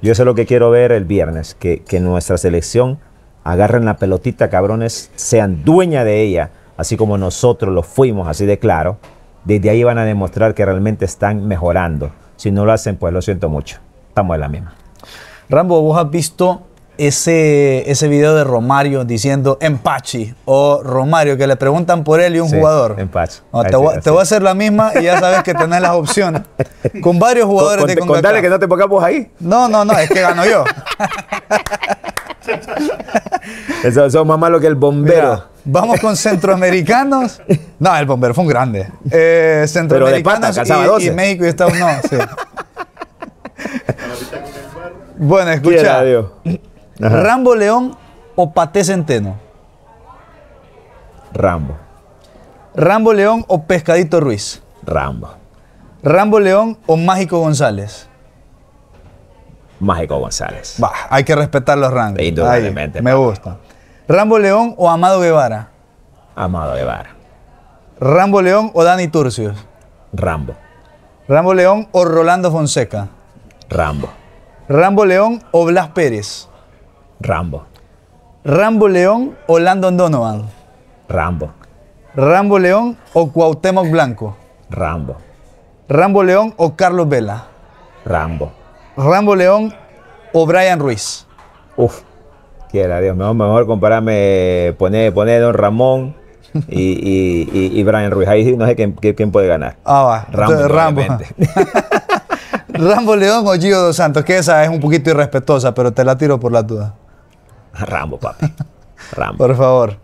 Speaker 2: Yo eso es lo que quiero ver el viernes, que, que nuestra selección agarren la pelotita, cabrones, sean dueña de ella, así como nosotros lo fuimos, así de claro. Desde ahí van a demostrar que realmente están mejorando. Si no lo hacen, pues lo siento mucho. Estamos en la misma. Rambo, vos has visto ese, ese video de Romario diciendo
Speaker 1: Empachi o Romario, que le preguntan por él y un jugador.
Speaker 2: Empachi. te, voy,
Speaker 1: a hacer la misma y ya sabes que tenés las opciones. Con varios jugadores de Contale que no te pongamos ahí. No, no, no, es que gano yo.
Speaker 2: eso, es más malo que el
Speaker 1: bombero. vamos con centroamericanos. No, el bombero fue un grande. Eh, centroamericanos y, México y Estados Unidos. Bueno, escucha. ¿Rambo León o Paté Centeno? Rambo. ¿Rambo León o Pescadito Ruiz? Rambo. ¿Rambo León o Mágico González? Mágico González. hay que respetar los rangos. Indudablemente. me gusta. ¿Rambo León o Amado Guevara? Amado Guevara. ¿Rambo León o Dani Turcios? Rambo. ¿Rambo León o Rolando Fonseca? Rambo. ¿Rambo León o Blas Pérez? Rambo. ¿Rambo León o Landon Donovan? Rambo. ¿Rambo León o Cuauhtémoc Blanco? Rambo. ¿Rambo León o Carlos Vela?
Speaker 2: Rambo. ¿Rambo León o Brian Ruiz? Uf, quiera Dios, mejor, mejor compararme, poner, Don Ramón y, Brian Ruiz. Ahí no sé quién, puede ganar.
Speaker 1: Ah, va. Rambo. Rambo. ¿Rambo León o Gio Dos Santos? Que esa es un poquito irrespetuosa, pero te la tiro por la duda.
Speaker 2: Rambo, papi. Rambo. Por favor.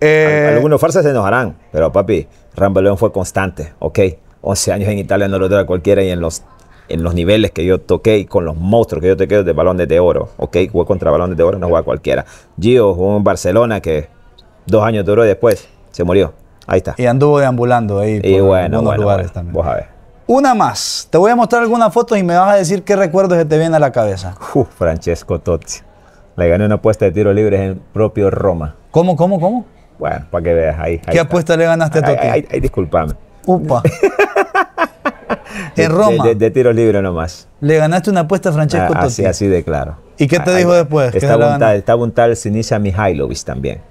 Speaker 2: Eh, algunos farsas se enojarán, pero papi, Rambo León fue constante, ¿ok? 11 años en Italia no lo dura cualquiera y en los, en los niveles que yo toqué y con los monstruos que yo toqué de balones de oro, ¿ok? Jugué contra balones de oro, no juega cualquiera. Gio jugó en Barcelona que dos años duró y después se murió. Ahí está. Y anduvo deambulando ahí y por bueno, lugares también. a ver.
Speaker 1: Una más. Te voy a mostrar algunas fotos y me vas a decir qué recuerdos se te vienen a la cabeza.
Speaker 2: Francesco Totti. Le gané una apuesta de tiro libre en propio Roma. ¿Cómo, cómo, cómo? Bueno, para que veas ahí. ¿Qué apuesta le ganaste a Totti? Ay, disculpame. Upa. en Roma. De, tiro libre nomás.
Speaker 1: Le ganaste una apuesta a Francesco Totti. Ah, así, así
Speaker 2: de claro. ¿Y qué te ah, dijo después? Estaba un, tal, estaba un tal Sinisa Mihailovic también.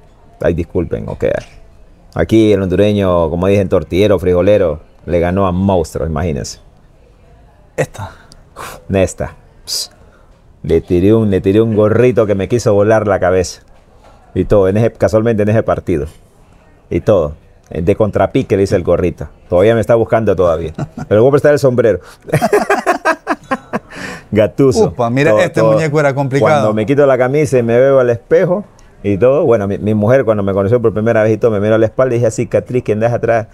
Speaker 2: Ay, disculpen, ok. Aquí el hondureño, como dicen, tortillero, frijolero le ganó a Monstruo, imagínense. Esta. Nesta. Le tiré, un, le un gorrito que me quiso volar la cabeza. Y todo, en ese, casualmente en ese partido. Y todo. De contrapique le hice el gorrito. Todavía me está buscando todavía. Pero voy a prestar el sombrero. Gatuso. Upa, mira, este muñeco era complicado. Cuando me quito la camisa y me veo al espejo y todo, bueno, mi, mujer cuando me conoció por primera vez y todo, me miró a la espalda y dije, Catriz, ¿quién das atrás,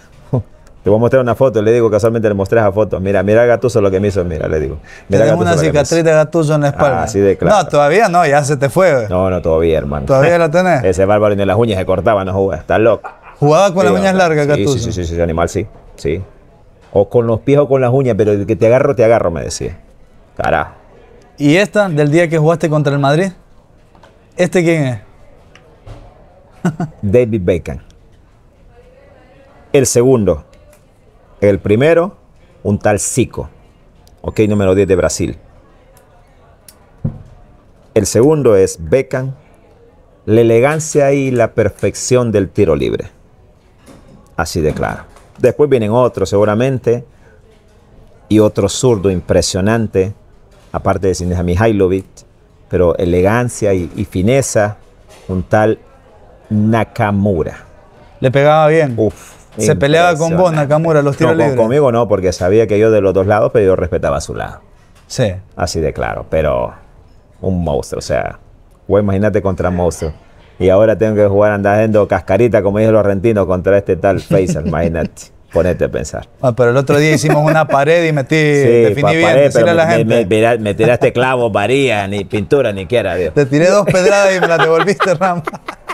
Speaker 2: te voy a mostrar una foto, le digo casualmente, le mostré esa foto. Mira, mira Gatuso lo que me hizo, mira, le digo. Mira una cicatriz
Speaker 1: de Gatuso en la espalda. Ah, así de claro. No,
Speaker 2: todavía no, ya se te fue. No, no, todavía, hermano. ¿Todavía la tenés? Ese bárbaro ni las uñas se cortaba, no jugaba, Estás loco. ¿Jugaba con las uñas largas, sí, Sí, sí, sí, sí, animal sí, sí. O con los pies o con las uñas, pero que te agarro, te agarro, me decía. Carajo. ¿Y esta
Speaker 1: del día que jugaste contra el Madrid? ¿Este quién es?
Speaker 2: David Bacon. El segundo el primero, un tal Zico, ok, número 10 de Brasil. El segundo es Beckham, la elegancia y la perfección del tiro libre. Así de claro. Después vienen otros seguramente y otro zurdo impresionante, aparte de Sinisa Mihailovic, pero elegancia y, y fineza, un tal Nakamura. Le pegaba bien. Uf, se peleaba con vos, Nakamura, los tiros Conmigo no, porque sabía que yo de los dos lados, pero yo respetaba a su lado. Sí. Así de claro, pero un monstruo, o sea, güey, imagínate contra un monstruo. Y ahora tengo que jugar andando cascarita, como dicen los argentinos, contra este tal face imagínate. Ponete a pensar.
Speaker 1: Ah, pero el otro día hicimos una pared y metí, definí bien, a la gente.
Speaker 2: Me, tiraste clavo, varía, ni pintura, ni quiera, Dios. Te tiré dos pedradas y me las devolviste, Rampa.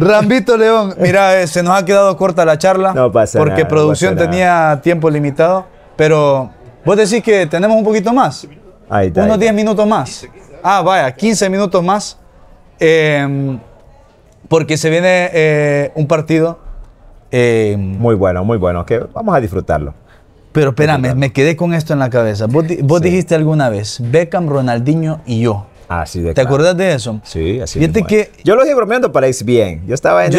Speaker 1: Rambito León, mira, eh, se nos ha quedado corta la charla.
Speaker 2: No pasa Porque producción
Speaker 1: tenía tiempo limitado. Pero vos decís que tenemos un poquito más. Ahí está, Unos 10 minutos más. Ah, vaya, 15 minutos más. Eh, porque se viene eh, un partido.
Speaker 2: muy bueno,
Speaker 1: muy bueno. Que vamos a disfrutarlo. Pero espérame, me quedé con esto en la cabeza. Vos, dijiste alguna vez, Beckham, Ronaldinho y yo. ¿Te acuerdas de eso? Sí, así de que
Speaker 2: Yo lo dije bromeando para ir bien. Yo estaba en yo,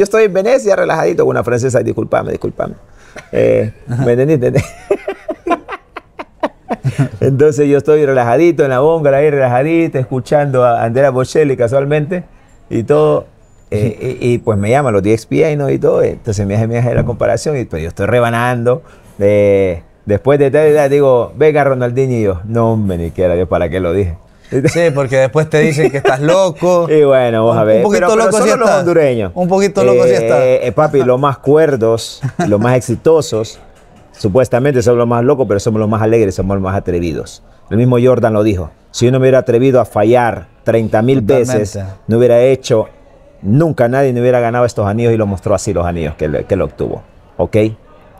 Speaker 2: estoy en Venecia relajadito con una francesa, disculpame, disculpame. Eh, entendiste? Entonces yo estoy relajadito en la bóngala ahí, relajadito, escuchando a Andrea Bocelli casualmente y todo. Eh, y, pues me llama los 10 e y, y todo. Entonces me hace, la comparación y pues yo estoy rebanando. después de tal edad digo, venga Ronaldinho y yo, no, hombre, ni quiera, Dios, ¿para qué lo dije? Sí, porque después te dicen que estás loco. y bueno, vos a ver. Un poquito loco sí está. Un poquito loco sí está. papi, los más cuerdos, los más exitosos, supuestamente somos los más locos, pero somos los más alegres, somos los más atrevidos. El mismo Jordan lo dijo. Si uno hubiera atrevido a fallar 30 mil veces, no hubiera hecho, nunca nadie no hubiera ganado estos anillos y lo mostró así los anillos que, que lo obtuvo. ¿Ok?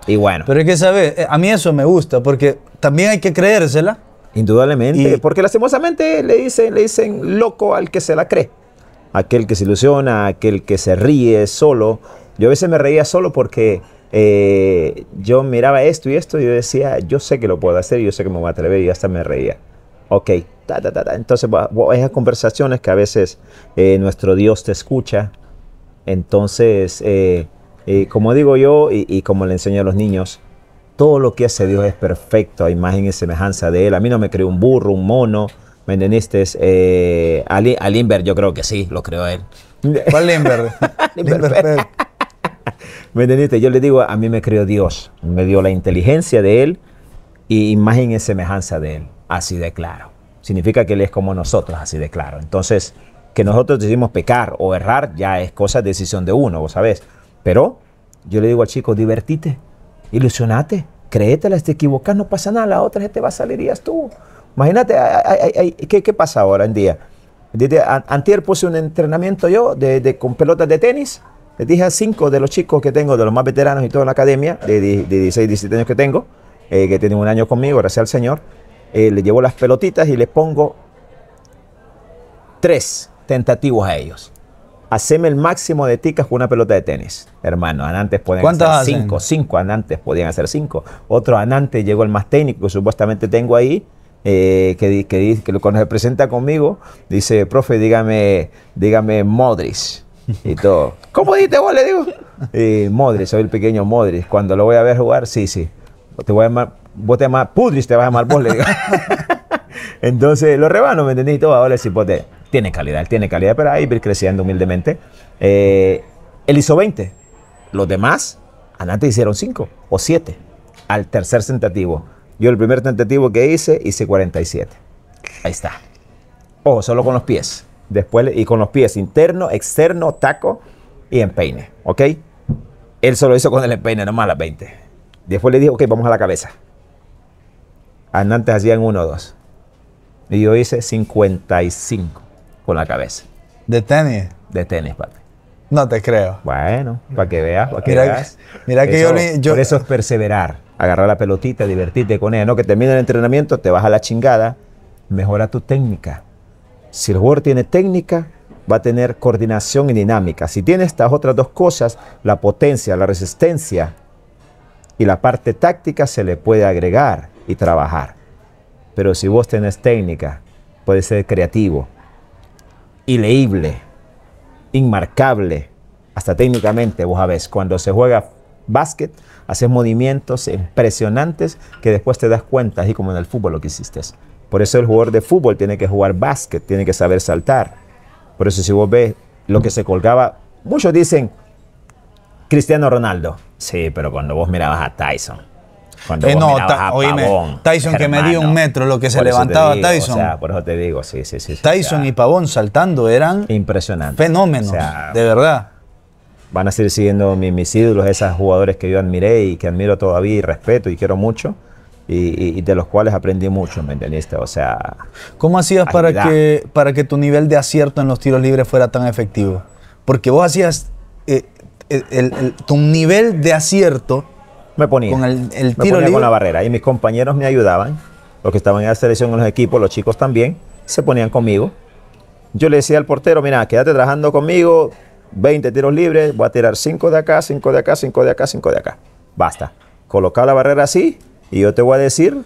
Speaker 2: Y bueno. Pero es que, ¿sabes? Eh, a mí eso me gusta, porque también hay que creérsela Indudablemente, porque lastimosamente le dicen, le dicen loco al que se la cree, aquel que se ilusiona, aquel que se ríe solo. Yo a veces me reía solo porque eh, yo miraba esto y esto y yo decía, yo sé que lo puedo hacer, yo sé que me voy a atrever y hasta me reía. Ok, entonces esas conversaciones que a veces eh, nuestro Dios te escucha, entonces, eh, como digo yo y, y como le enseño a los niños, todo lo que hace Dios es perfecto, a imagen y semejanza de Él. A mí no me creó un burro, un mono, ¿me entendiste? Eh, a, yo creo que sí, lo creó Él.
Speaker 1: ¿Cuál Limber? Limber
Speaker 2: ¿Me entendiste? Yo le digo, a mí me creó Dios, me dio la inteligencia de Él y imagen y semejanza de Él, así de claro. Significa que Él es como nosotros, así de claro. Entonces, que nosotros decimos pecar o errar ya es cosa, de decisión de uno, vos sabés. Pero yo le digo al chico, divertite, ilusionate, créetela, si te equivocas no pasa nada, la otra gente va a salir y ya estuvo. Imagínate, ¿qué, ¿qué, pasa ahora en día? antier puse un entrenamiento yo de, con pelotas de tenis. Les dije a cinco de los chicos que tengo, de los más veteranos y toda la academia, de, 16, 17 años que tengo, eh, que tienen un año conmigo, gracias al Señor, eh, les llevo las pelotitas y les pongo tres tentativos a ellos haceme el máximo de ticas con una pelota de tenis. Hermano, anantes podían hacer cinco, cinco anantes podían hacer cinco. Otro anante llegó el más técnico que supuestamente tengo ahí, eh, que, que, que, cuando se presenta conmigo, dice, profe, dígame, dígame Modric. Y todo. ¿Cómo dijiste vos? Le digo. Eh, soy el pequeño Modris. Cuando lo voy a ver jugar, sí, sí. Te voy a llamar, vos te Pudris, te vas a llamar vos, Entonces, lo rebano, ¿me entendí? Y todo, ahora sí, Poté. Pues, tiene calidad, él tiene calidad, pero ahí ir creciendo humildemente. Eh, él hizo 20. Los demás, antes hicieron 5 o 7 al tercer tentativo. Yo el primer tentativo que hice, hice 47. Ahí está. Ojo, solo con los pies. Después, y con los pies interno, externo, taco y empeine. ¿Ok? Él solo hizo con el empeine, nomás las 20. Después le dije, ok, vamos a la cabeza. Antes hacían 1 o 2. Y yo hice 55 con la cabeza. ¿De tenis? De tenis, papi. No te creo. Bueno, para que veas, para que mira, que yo, Por eso es perseverar, agarrar la pelotita, divertirte con ella. No, que termine el entrenamiento, te vas a la chingada, mejora tu técnica. Si el jugador tiene técnica, va a tener coordinación y dinámica. Si tiene estas otras dos cosas, la potencia, la resistencia y la parte táctica se le puede agregar y trabajar. Pero si vos tenés técnica, puedes ser creativo, ileíble, inmarcable, hasta técnicamente, vos sabés, cuando se juega básquet, haces movimientos impresionantes que después te das cuenta, así como en el fútbol lo que hiciste. Por eso el jugador de fútbol tiene que jugar básquet, tiene que saber saltar. Por eso si vos ves lo que se colgaba, muchos dicen Cristiano Ronaldo. Sí, pero cuando vos mirabas a Tyson, cuando eh, no, oíme, Tyson que medía un metro, lo que se levantaba Tyson. O sea, por eso te digo, sí, sí, sí. Tyson y Pavón saltando eran impresionantes. Fenómenos, de verdad. Van a seguir siguiendo mis, ídolos, esos jugadores que yo admiré y que admiro todavía y respeto y quiero mucho. Y, de los cuales aprendí mucho, ¿me entendiste? O sea.
Speaker 1: ¿Cómo hacías para que, para que tu nivel de acierto en los tiros libres fuera tan efectivo? Porque vos hacías. Eh, eh, tu nivel de acierto
Speaker 2: me ponía. Con el, tiro con la barrera. Y mis compañeros me ayudaban, los que estaban en la selección en los equipos, los chicos también, se ponían conmigo. Yo le decía al portero, mira, quédate trabajando conmigo, 20 tiros libres, voy a tirar 5 de acá, 5 de acá, 5 de acá, 5 de acá. Basta. Coloca la barrera así y yo te voy a decir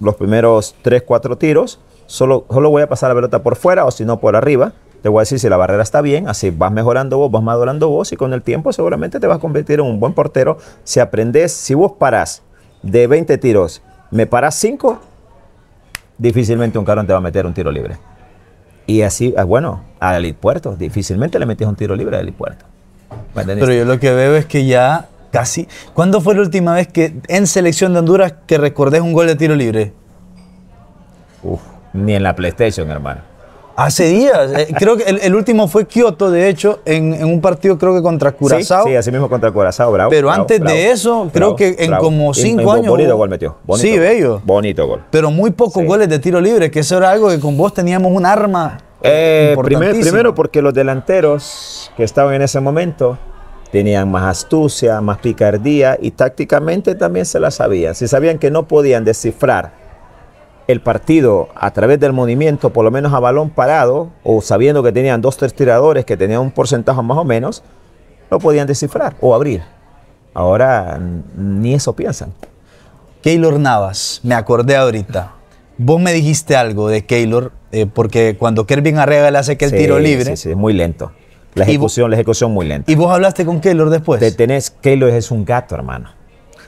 Speaker 2: los primeros 3, 4 tiros, solo, solo voy a pasar la pelota por fuera o si no por arriba te voy a decir si la barrera está bien, así vas mejorando vos, vas madurando vos y con el tiempo seguramente te vas a convertir en un buen portero. Si aprendes, si vos parás de 20 tiros, me parás 5, difícilmente un carón te va a meter un tiro libre. Y así, ah, bueno, a Elipuerto, difícilmente le metes un tiro libre a Elipuerto. Pero yo lo que veo es que ya casi.
Speaker 1: ¿Cuándo fue la última vez que en selección de Honduras que recordés un gol de tiro libre?
Speaker 2: Uf, ni en la PlayStation, hermano.
Speaker 1: Hace días. Eh, creo que el, último fue Kioto, de hecho, en, un partido creo que contra Curazao.
Speaker 2: Sí, así mismo contra Curazao, bravo. Pero antes de eso, creo que en como cinco años años. Bonito gol metió. sí, bello. Bonito gol. Pero
Speaker 1: muy pocos goles de tiro libre, que eso era algo que con vos teníamos un arma.
Speaker 2: Eh, primero porque los delanteros que estaban en ese momento tenían más astucia, más picardía y tácticamente también se la sabían. se sabían que no podían descifrar el partido a través del movimiento, por lo menos a balón parado, o sabiendo que tenían dos, tres tiradores que tenían un porcentaje más o menos, lo podían descifrar o abrir. Ahora ni eso piensan. Keylor Navas, me acordé ahorita.
Speaker 1: Vos me dijiste algo de Keylor, eh, porque cuando Kervin Arrega le hace que el tiro libre. Sí, sí, muy lento.
Speaker 2: La ejecución, la ejecución muy lenta. ¿Y vos hablaste con Keylor después? Te tenés, Keylor es un gato, hermano.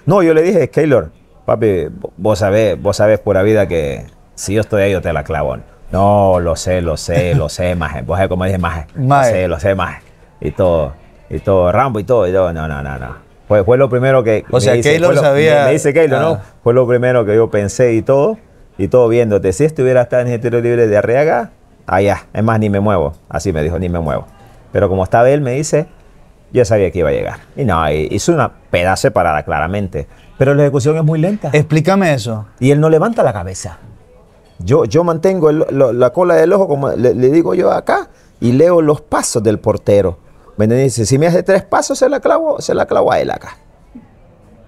Speaker 2: No, yo le dije, Keylor, Papi, vos sabés, vos sabés pura vida que si yo estoy ahí, yo te la clavo. No, lo sé, lo sé, lo sé, maje. Vos sabés como dije, maje. maje. Lo sé, lo sé, maje. Y todo, y todo, Rambo y todo. Y yo, no, no, no, no. Fue, fue lo primero que. O sea, Keilo lo sabía. Me, dice Keilo, ¿no? Ah. Fue lo primero que yo pensé y todo. Y todo viéndote. Si estuviera hasta en el tiro libre de Arriaga, allá. Es más, ni me muevo. Así me dijo, ni me muevo. Pero como estaba él, me dice, yo sabía que iba a llegar. Y no, hizo una pedazo de parada, claramente. Pero la ejecución es muy lenta. Explícame eso. Y él no levanta la cabeza. Yo, yo mantengo la cola del ojo, como le, digo yo acá, y leo los pasos del portero. ¿Me entendiste? Si me hace tres pasos, se la clavo, se la clavo a él acá.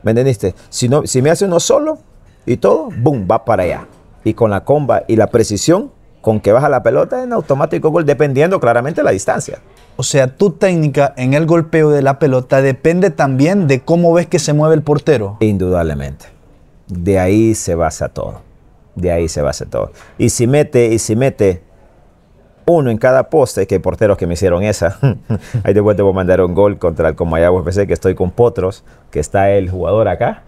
Speaker 2: ¿Me entendiste? Si, no, si me hace uno solo y todo, ¡boom! Va para allá. Y con la comba y la precisión con que baja la pelota, en automático gol, dependiendo claramente la distancia.
Speaker 1: O sea, tu técnica en el golpeo de la pelota depende también de cómo ves que se
Speaker 2: mueve el portero. Indudablemente. De ahí se basa todo. De ahí se basa todo. Y si mete, y si mete uno en cada poste, que porteros que me hicieron esa. ahí después te voy a mandar un gol contra el Comayagua FC, que estoy con Potros, que está el jugador acá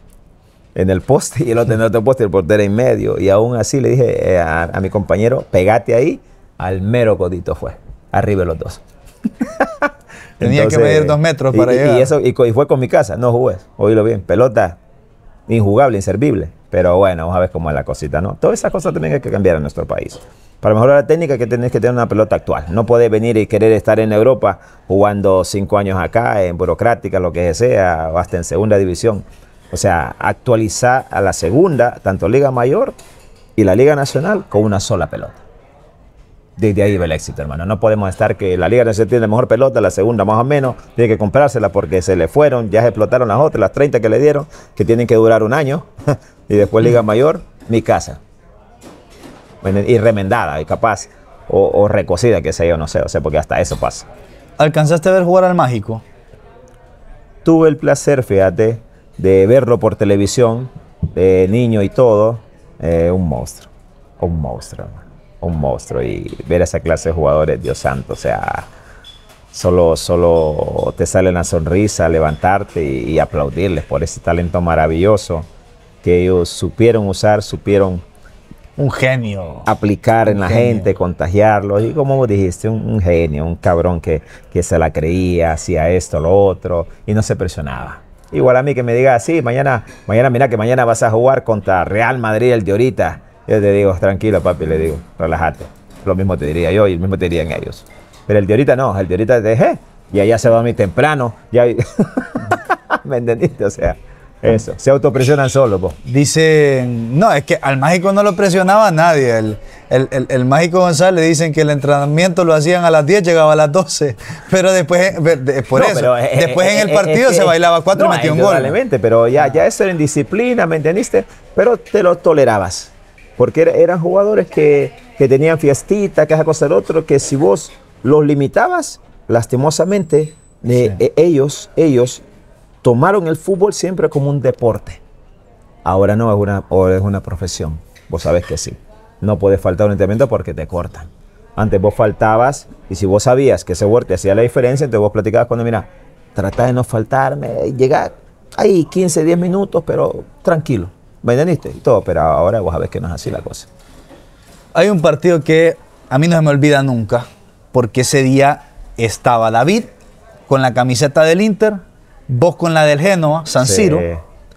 Speaker 2: en el poste y el otro en otro poste, el portero en medio. Y aún así le dije eh, a, a mi compañero, pegate ahí, al mero codito fue. Arriba los dos.
Speaker 1: Tenía que medir dos metros para y, llegar. Y, eso,
Speaker 2: y, fue con mi casa, no jugué, oílo bien. Pelota injugable, inservible. Pero bueno, vamos a ver cómo es la cosita, ¿no? Todas esas cosas también hay que cambiar en nuestro país. Para mejorar la técnica que tenés que tener una pelota actual. No podés venir y querer estar en Europa jugando cinco años acá, en burocrática, lo que sea, o hasta en segunda división. O sea, actualizar a la segunda, tanto Liga Mayor y la Liga Nacional, con una sola pelota desde ahí va el éxito, hermano. No podemos estar que la Liga no se tiene la mejor pelota, la segunda más o menos, tiene que comprársela porque se le fueron, ya se explotaron las otras, las 30 que le dieron, que tienen que durar un año, y después Liga Mayor, mi casa. y remendada, y capaz, o, recocida, que sé yo, no sé, o sea, porque hasta eso pasa. ¿Alcanzaste a ver jugar al Mágico? Tuve el placer, fíjate, de verlo por televisión, de niño y todo, eh, un monstruo, un monstruo, hermano un monstruo y ver a esa clase de jugadores, Dios santo, o sea, solo, solo te sale la sonrisa, levantarte y, aplaudirles por ese talento maravilloso que ellos supieron usar, supieron... Un genio. Aplicar en la gente, contagiarlos. Y como dijiste, un, genio, un cabrón que, se la creía, hacía esto, lo otro, y no se presionaba. Igual a mí que me diga, sí, mañana, mañana, mira que mañana vas a jugar contra Real Madrid, el de ahorita yo te digo, tranquilo, papi, le digo, relájate. Lo mismo te diría yo y lo mismo te dirían ellos. Pero el de ahorita no, el de ahorita eh, te dejé y allá se va a mí temprano. Ya... ¿Me entendiste? O sea, eso. Se autopresionan solo, vos. Dicen... no, es que al mágico no lo presionaba
Speaker 1: nadie. El, el, mágico González le dicen que el entrenamiento lo hacían a las 10, llegaba a las 12.
Speaker 2: Pero después, eh, por eso, eh, después en el partido se bailaba cuatro no, y un gol. Probablemente, pero ya, ya ah. eso era indisciplina, ¿me entendiste? Pero te lo tolerabas porque eran jugadores que, tenían fiestita, que esa cosa del otro, que si vos los limitabas, lastimosamente, eh, eh, ellos, ellos tomaron el fútbol siempre como un deporte. Ahora no, es una, ahora es una profesión. Vos sabés que sí. No puedes faltar un entrenamiento porque te cortan. Antes vos faltabas y si vos sabías que ese word te hacía la diferencia, entonces vos platicabas cuando, mira, trata de no faltarme, llegar ahí 15, 10 minutos, pero tranquilo. Y todo, pero ahora vos sabés que no es así la cosa.
Speaker 1: Hay un partido que a mí no se me olvida nunca, porque ese día estaba David con la camiseta del Inter, vos con la del Genoa, San Siro.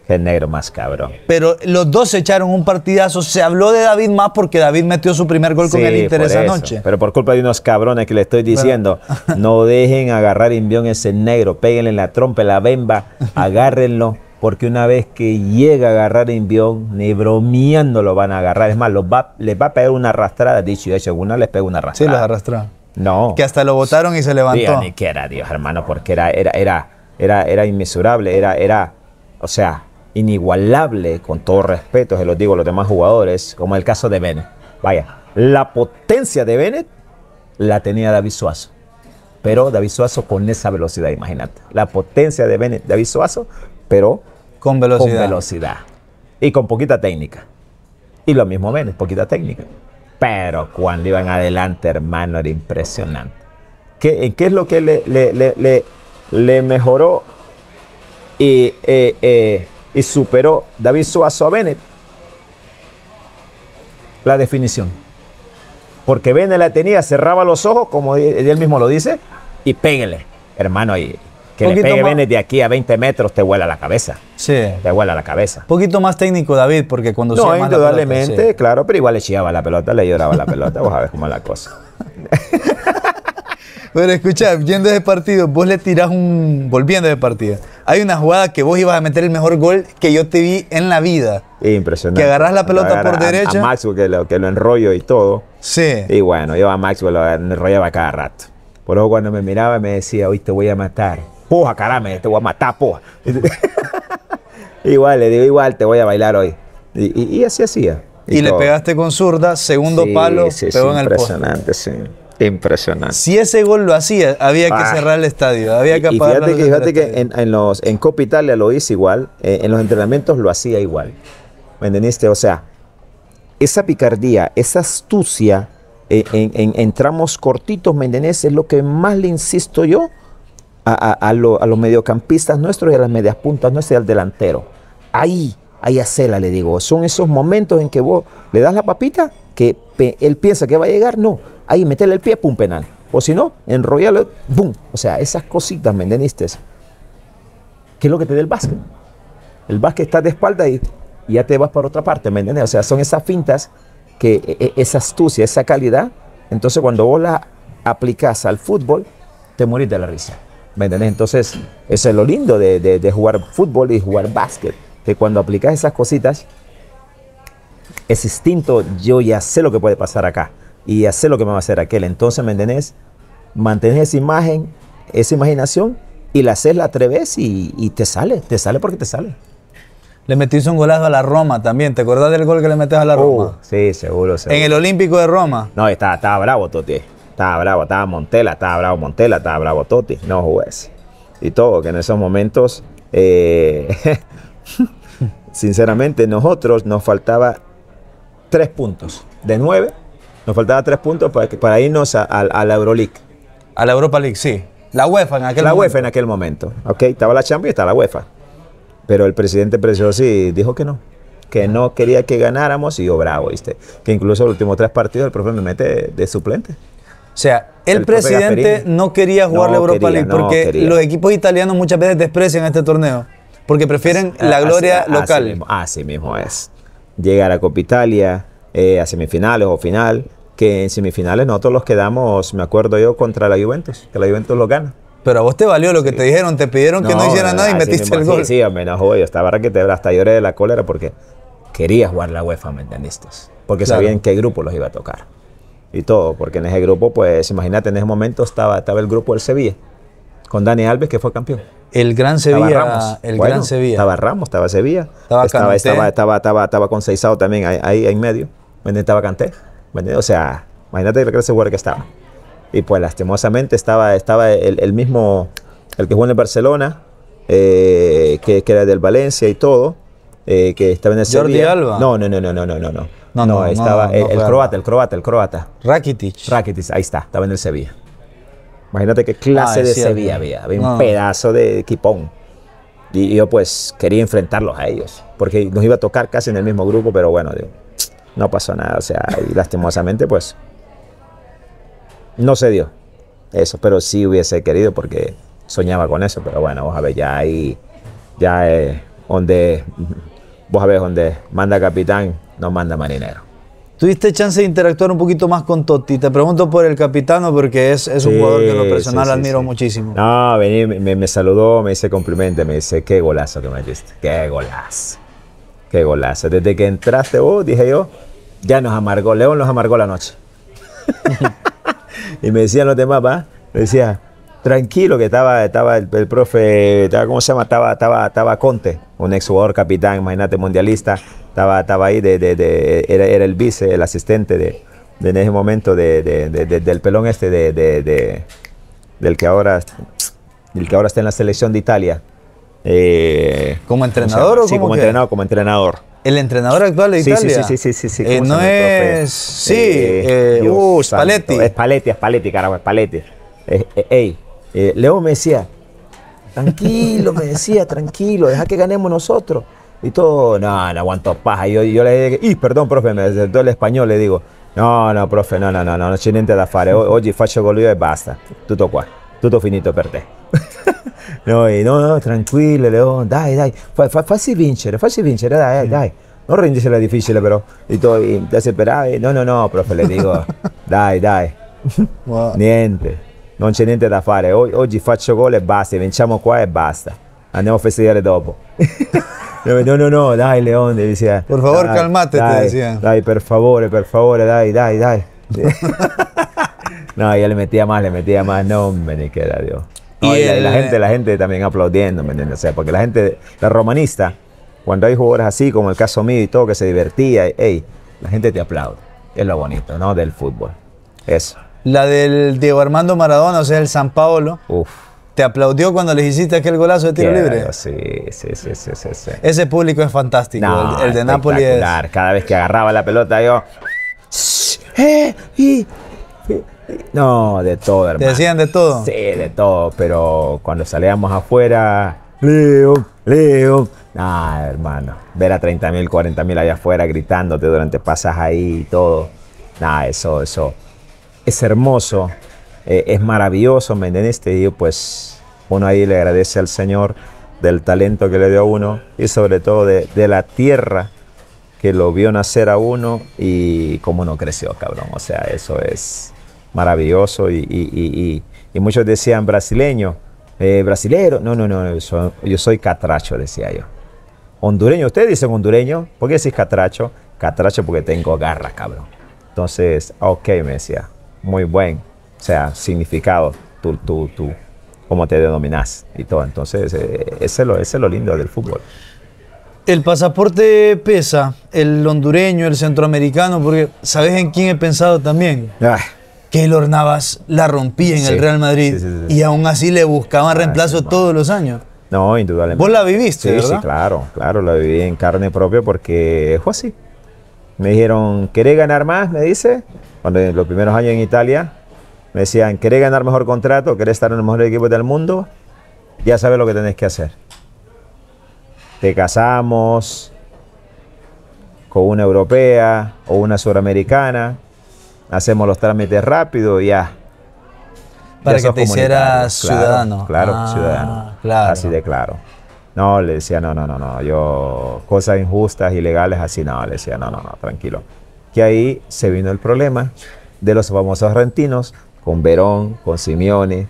Speaker 2: el negro más cabrón.
Speaker 1: Pero los dos se echaron un partidazo. Se habló de David más porque
Speaker 2: David metió su primer gol con el Inter esa noche. Pero por culpa de unos cabrones que le estoy diciendo, no dejen agarrar Invión ese negro, péguenle la trompa, la bemba, agárrenlo porque una vez que llega a agarrar a Envión, ni bromeando lo van a agarrar. Es más, va, les va a pegar una arrastrada. Dicho hecho, alguna, les pega una arrastrada. Sí, los arrastró. No. Que hasta lo votaron y se levantó. ni que era Dios, hermano, porque era, era, era, era, era inmesurable, era, era, o sea, inigualable, con todo respeto, se los digo a los demás jugadores, como el caso de Bennett. Vaya, la potencia de Bennett la tenía David Suazo. Pero David Suazo con esa velocidad, imagínate. La potencia de Bennett, David Suazo, pero con velocidad. velocidad. Y con poquita técnica. Y lo mismo menos poquita técnica. Pero cuando iban adelante, hermano, era impresionante. ¿Qué, es lo que le, mejoró eh, eh, y, superó David Suazo a Bennett? La definición. Porque Bennett la tenía, cerraba los ojos, como él mismo lo dice, y péguele, hermano. ahí. Que le pegue Bennett de aquí a 20 metros te vuela la cabeza. Sí. Te vuela la cabeza. Un poquito más técnico, David, porque cuando no, se No, indudablemente, claro, pero igual le chillaba la pelota, le lloraba la pelota, vos sabés cómo es la cosa. Pero escucha,
Speaker 1: viendo ese partido, vos le tirás un. Volviendo de partido. Hay una jugada que vos ibas a meter el mejor gol que yo te vi en la vida.
Speaker 2: Impresionante. Que agarras la pelota por derecha. A Maxwell que lo, enrollo y todo. Sí. Y bueno, yo a Maxwell lo enrollaba cada rato. Por eso cuando me miraba y me decía, hoy te voy a matar. Porra, caramba, te este voy a matar, porra. igual, le digo, igual, te voy a bailar hoy. Y, así hacía. Y, le pegaste con zurda, segundo palo, pegó en el Impresionante, sí. Impresionante. Si ese gol lo hacía, había que ah. cerrar el estadio, había que apagar Fíjate que, fíjate que en, los, en Copa Italia lo hice igual, eh, en los entrenamientos lo hacía igual. ¿Me O sea, esa picardía, esa astucia eh, en, tramos cortitos, ¿me Es lo que más le insisto yo a, los mediocampistas nuestros y a las medias puntas nuestras y al delantero. Ahí, ahí a Cela le digo. Son esos momentos en que vos le das la papita que él piensa que va a llegar, no. Ahí, meterle el pie, pum, penal. O si no, enrollalo boom O sea, esas cositas, ¿me entendiste? ¿Qué es lo que te da el básquet? El básquet está de espalda y, ya te vas para otra parte, ¿me entiendes? O sea, son esas fintas, que, e, e, esa astucia, esa calidad. Entonces, cuando vos la aplicas al fútbol, te morís de la risa. ¿Me Entonces, eso es lo lindo de, jugar fútbol y jugar básquet. Que cuando aplicas esas cositas, ese instinto, yo ya sé lo que puede pasar acá y ya sé lo que me va a hacer aquel. Entonces, ¿me entendés? esa imagen, esa imaginación y la haces, la atreves y, te sale, te sale porque te sale.
Speaker 1: Le metiste un golazo a la Roma también. ¿Te acordás del gol que le metes a la oh, Roma?
Speaker 2: sí, seguro, En el Olímpico de Roma. No, estaba, estaba bravo, Toti. Estaba bravo, estaba Montela, estaba bravo Montela, estaba bravo Toti, no juez. Y todo, que en esos momentos, eh, sinceramente, nosotros nos faltaba tres puntos. De nueve, nos faltaba tres puntos para, irnos a, la Euroleague. A la Europa League, sí.
Speaker 1: La UEFA en aquel momento. La UEFA en
Speaker 2: aquel momento. Ok, estaba la Champions y estaba la UEFA. Pero el presidente sí, dijo que no. Que no quería que ganáramos y yo bravo, ¿viste? Que incluso los últimos tres partidos el profe me mete de suplente. O sea, el, presidente no
Speaker 1: quería jugar la Europa League porque los equipos italianos muchas veces desprecian este torneo porque prefieren la gloria local.
Speaker 2: Así mismo, es. Llegar a la Copa Italia eh, a semifinales o final, que en semifinales nosotros los quedamos, me acuerdo yo, contra la Juventus, que la Juventus lo gana. Pero a
Speaker 1: vos te valió lo que te
Speaker 2: dijeron, te pidieron que no hicieras nada y metiste el gol. Sí, sí, yo, estaba que te hasta lloré de la cólera porque quería jugar la UEFA, ¿me Porque sabían qué grupo los iba a tocar y todo, porque en ese grupo, pues imagínate, en ese momento estaba, estaba el grupo del Sevilla, con Dani Alves, que fue campeón. El gran Sevilla. Ramos. El gran Sevilla. Estaba Ramos, estaba Sevilla. Estaba estaba, estaba, estaba, con Seisao también ahí, en medio. Estaba Canté. O sea, imagínate el clase que estaba. Y pues lastimosamente estaba, estaba el, mismo, el que jugó en el Barcelona, eh, que, que, era del Valencia y todo. Eh, que estaba en el Jordi Alba. No, no, no, no, no, no, no. No, no, estaba el, croata, el croata, el croata. Rakitic. Rakitic, ahí está, estaba en el Sevilla. Imagínate qué clase ah, de Sevilla había, había un pedazo de equipón. Y yo pues quería enfrentarlos a ellos, porque nos iba a tocar casi en el mismo grupo, pero bueno, no pasó nada, o sea, y lastimosamente pues no se dio eso, pero sí hubiese querido porque soñaba con eso, pero bueno, vamos a ver, ya ahí, ya eh, donde vos sabés dónde manda capitán, no manda marinero. Tuviste chance
Speaker 1: de interactuar un poquito más con Totti. Te pregunto por el capitano porque es, un jugador que en lo personal admiro
Speaker 2: muchísimo. No, vení, me, saludó, me dice cumplimente, me dice, qué golazo que hiciste. qué golazo, qué golazo. Desde que entraste vos, dije yo, ya nos amargó, León nos amargó la noche. y me decían los demás, va, me decía, tranquilo que estaba, estaba el, profe, ¿cómo se llama? Estaba, estaba, Conte, un ex jugador capitán, imagínate, mundialista, estaba, estaba ahí, de, era, el vice, el asistente de, en ese momento del pelón este, de, del, que ahora, que ahora está en la selección de Italia. Eh, ¿Como entrenador o, sí, como, entrenador, como entrenador. El entrenador actual de sí, Italia. Sí, sí, sí, sí, eh, no es. Sí, eh, eh uh, carajo, ey, eh, Leo me decía, tranquilo, me decía, tranquilo, deja que ganemos nosotros. Y todo, no, no aguanto paja. Y yo, yo le dije, y perdón, profe, me aceptó el español, le digo, no, no, profe, no, no, no, no, no, niente da fare, oggi faccio con io e basta, tutto qua, tutto finito per te. y no, no, tranquilo, León, dai, dai, fa, fa, facci vincere, fácil vincere, dai, dai. difícil, pero, y todo di tu y no, no, no, profe, le digo, dai, dai, wow. niente. No c'è niente da fare, Hoy oggi faccio gol e basta, vinciamo qua e basta, andiamo a festeggiare dopo. no, no, no, dai León, decía. Por favor, cálmate, te decía. Dai, por favor, por favor, dai, dai, dai. no, yo le metía más, le metía más, no, me ni queda Dios. y, la, gente, la gente también aplaudiendo, ¿me entiendes? O sea, porque la gente, la romanista, cuando hay jugadores así, como el caso mío y todo, que se divertía, hey, la gente te aplaude. Es lo bonito, ¿no? Del fútbol. Eso.
Speaker 1: La del Diego Armando Maradona, o sea, el San Paolo. Uf. ¿Te aplaudió cuando le hiciste aquel golazo de tiro libre? Sí, sí, sí, sí, sí,
Speaker 2: Ese público es fantástico. No, el, de Nápoles es. Cada vez que agarraba la pelota, yo. Eh, no, de todo, hermano. decían de todo? Sí, de todo, pero cuando salíamos afuera, Leo, Leo. Nah, hermano, ver a 30.000, 40.000 allá afuera gritándote durante pasas ahí y todo. Nah, eso, eso es hermoso, eh, es maravilloso, ¿me este y pues uno ahí le agradece al Señor del talento que le dio a uno y sobre todo de, la tierra que lo vio nacer a uno y cómo uno creció, cabrón. O sea, eso es maravilloso y, muchos decían brasileño, eh, brasilero. No, no, no, yo soy, catracho, decía yo. Hondureño, ustedes dicen hondureño, ¿por qué decís catracho? Catracho porque tengo garra, cabrón. Entonces, ok, me decía, muy buen, o sea, significado, tú, tú, tú, cómo te denominas y todo. Entonces, eh, ese, es lo, es lo lindo del fútbol.
Speaker 1: El pasaporte pesa, el hondureño, el centroamericano, porque ¿sabes en quién he pensado también? Que ah. el Navas la rompía en el Real Madrid y aún así le buscaban ah, reemplazo todos los años.
Speaker 2: No, indudablemente. Vos la viviste, Sí, sí, claro, claro, la viví en carne propia porque fue así. Me dijeron, ¿querés ganar más? Me dice, cuando en los primeros años en Italia, me decían, ¿querés ganar mejor contrato? ¿Querés estar en el mejor equipo del mundo? Ya sabes lo que tenés que hacer. Te casamos con una europea o una suramericana, hacemos los trámites rápido y ya. Para que te hicieras ciudadano. Claro, ah, ciudadano. Así de claro. No, le decía, no, no, no, no, yo, cosas injustas, ilegales, así, no, le decía, no, no, no, tranquilo. Que ahí se vino el problema de los famosos rentinos con Verón, con Simeone,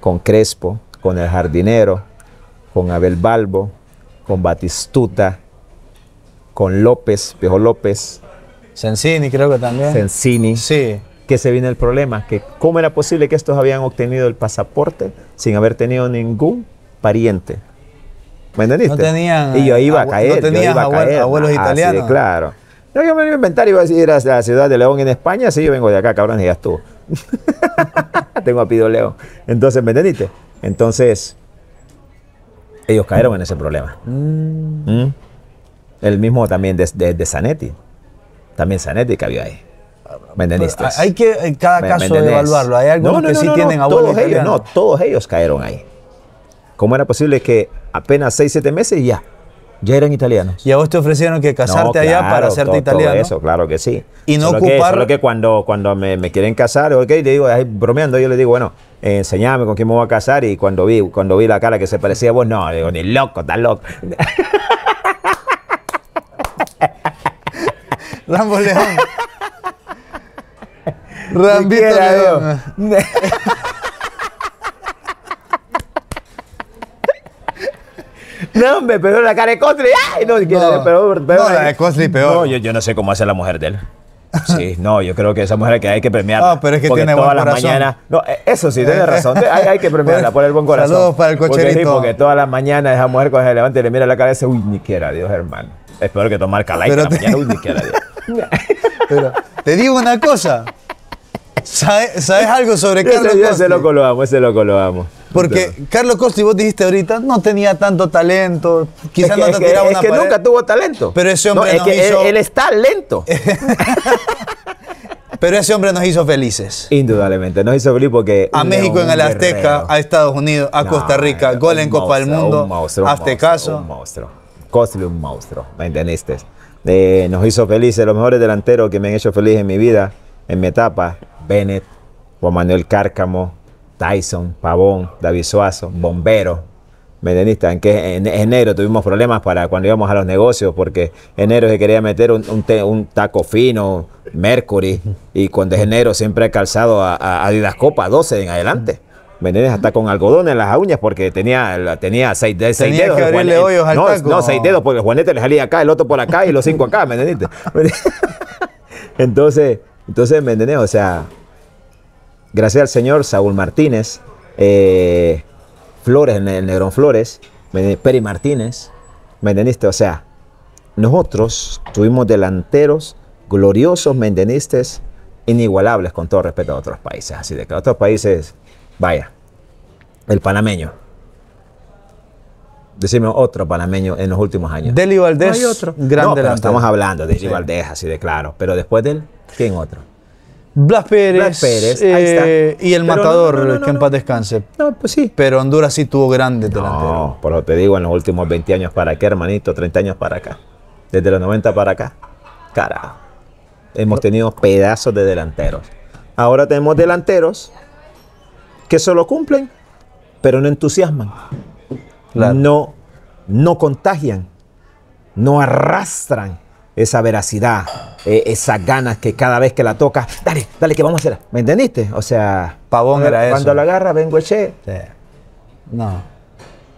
Speaker 2: con Crespo, con el jardinero, con Abel Balbo, con Batistuta, con López, viejo López. Sensini
Speaker 1: creo que también.
Speaker 2: Sensini. Sí. Que se vino el problema, que cómo era posible que estos habían obtenido el pasaporte sin haber tenido ningún pariente ¿Me y yo iba a caer, no abuelos ah, italianos. Sí, claro. yo me iba a inventar, iba a decir a la ciudad de León en España, sí, yo vengo de acá, cabrón, y ya estuvo. Tengo a Pido León. Entonces, ¿me Entonces, ellos cayeron en ese problema. Mm. ¿Mm? El mismo también de, de, Zanetti. También Zanetti cayó ahí. ¿Me Hay
Speaker 1: que en cada caso evaluarlo. Hay algunos no, no, que sí tienen abuelos. no, todos ellos
Speaker 2: cayeron ahí. ¿Cómo era posible que apenas 6, 7 meses ya, ya eran italianos? Y a vos te ofrecieron que casarte allá para hacerte italiano. Todo eso, claro que sí. Y no ocupar. Que, solo que cuando, cuando me, quieren casar, ok, le digo, ahí, bromeando, yo le digo, bueno, enséñame enseñame con quién me voy a casar. Y cuando vi, cuando vi la cara que se parecía a vos, no, digo, ni loco, tan loco. Rambo León. Rambito León. No, hombre, pero la cara de Costly. ¡Ay! No, no, no la de peor. No, yo, no sé cómo hace la mujer de él. Sí, no, yo creo que esa mujer que hay que premiarla. No, pero es que tiene todas las mañanas. No, eh, eso sí, tiene eh, razón. Eh, hay, que premiarla por el buen corazón. Saludos para el cocherito. Porque, que todas las mañanas esa mujer cuando se levante y le mira la cabeza, uy, ni quiera, Dios hermano. Es peor que tomar calai pero te... mañana, uy, ni Dios. te digo una cosa. ¿Sabes, algo sobre Carlos? ese loco lo amo, ese loco lo amo. Porque
Speaker 1: Carlos Costi, vos dijiste ahorita, no tenía tanto talento.
Speaker 2: Quizás no te tiraba una Es que nunca tuvo talento. Pero ese hombre no, nos hizo... él, está lento. Pero ese hombre nos hizo felices. Indudablemente, nos hizo felices porque... A México en el Azteca,
Speaker 1: a Estados Unidos, a Costa Rica, gol en Copa del Mundo, un monstruo, Aztecaso. Un monstruo,
Speaker 2: es un monstruo, ¿me entendiste? Eh, nos hizo felices, los mejores delanteros que me han hecho feliz en mi vida, en mi etapa, Bennett, Juan Manuel Cárcamo, Tyson, Pavón, David Suazo, Bombero. ¿Me En que en enero tuvimos problemas para cuando íbamos a los negocios, porque enero se quería meter un, un, taco fino, Mercury, y cuando es enero siempre he calzado a, a Adidas Copa 12 en adelante. ¿Me Hasta con algodón en las uñas porque tenía, tenía seis, dedos. Que hoyos al no, taco. no, seis dedos porque Juanete le salía acá, el otro por acá y los cinco acá, ¿me entonces, entonces, ¿me O sea, gracias al señor Saúl Martínez, eh, Flores, el Negrón Flores, Peri Martínez, mendeniste O sea, nosotros tuvimos delanteros gloriosos, Mendenistes Inigualables con todo respeto a otros países. Así de que otros países, vaya, el panameño. Decime otro panameño en los últimos años. Del Valdés. No hay otro. estamos hablando de Deli así de claro. Pero después de él, ¿quién otro? Blas Pérez. ahí está. Eh, y el matador, que en paz
Speaker 1: descanse. No,
Speaker 2: pues sí. Pero Honduras sí tuvo grandes delanteros. No, que te digo, en los últimos 20 años para acá, hermanito, 30 años para acá. Desde los 90 para acá. Carajo. Hemos tenido pedazos de delanteros. Ahora tenemos delanteros que solo cumplen, pero no entusiasman. No, no contagian, no arrastran esa veracidad, eh, esas ganas que cada vez que la toca, dale, dale, que vamos a hacer. ¿Me entendiste? O sea, Pavón cuando, era eso. Cuando la agarra, vengo a che. No.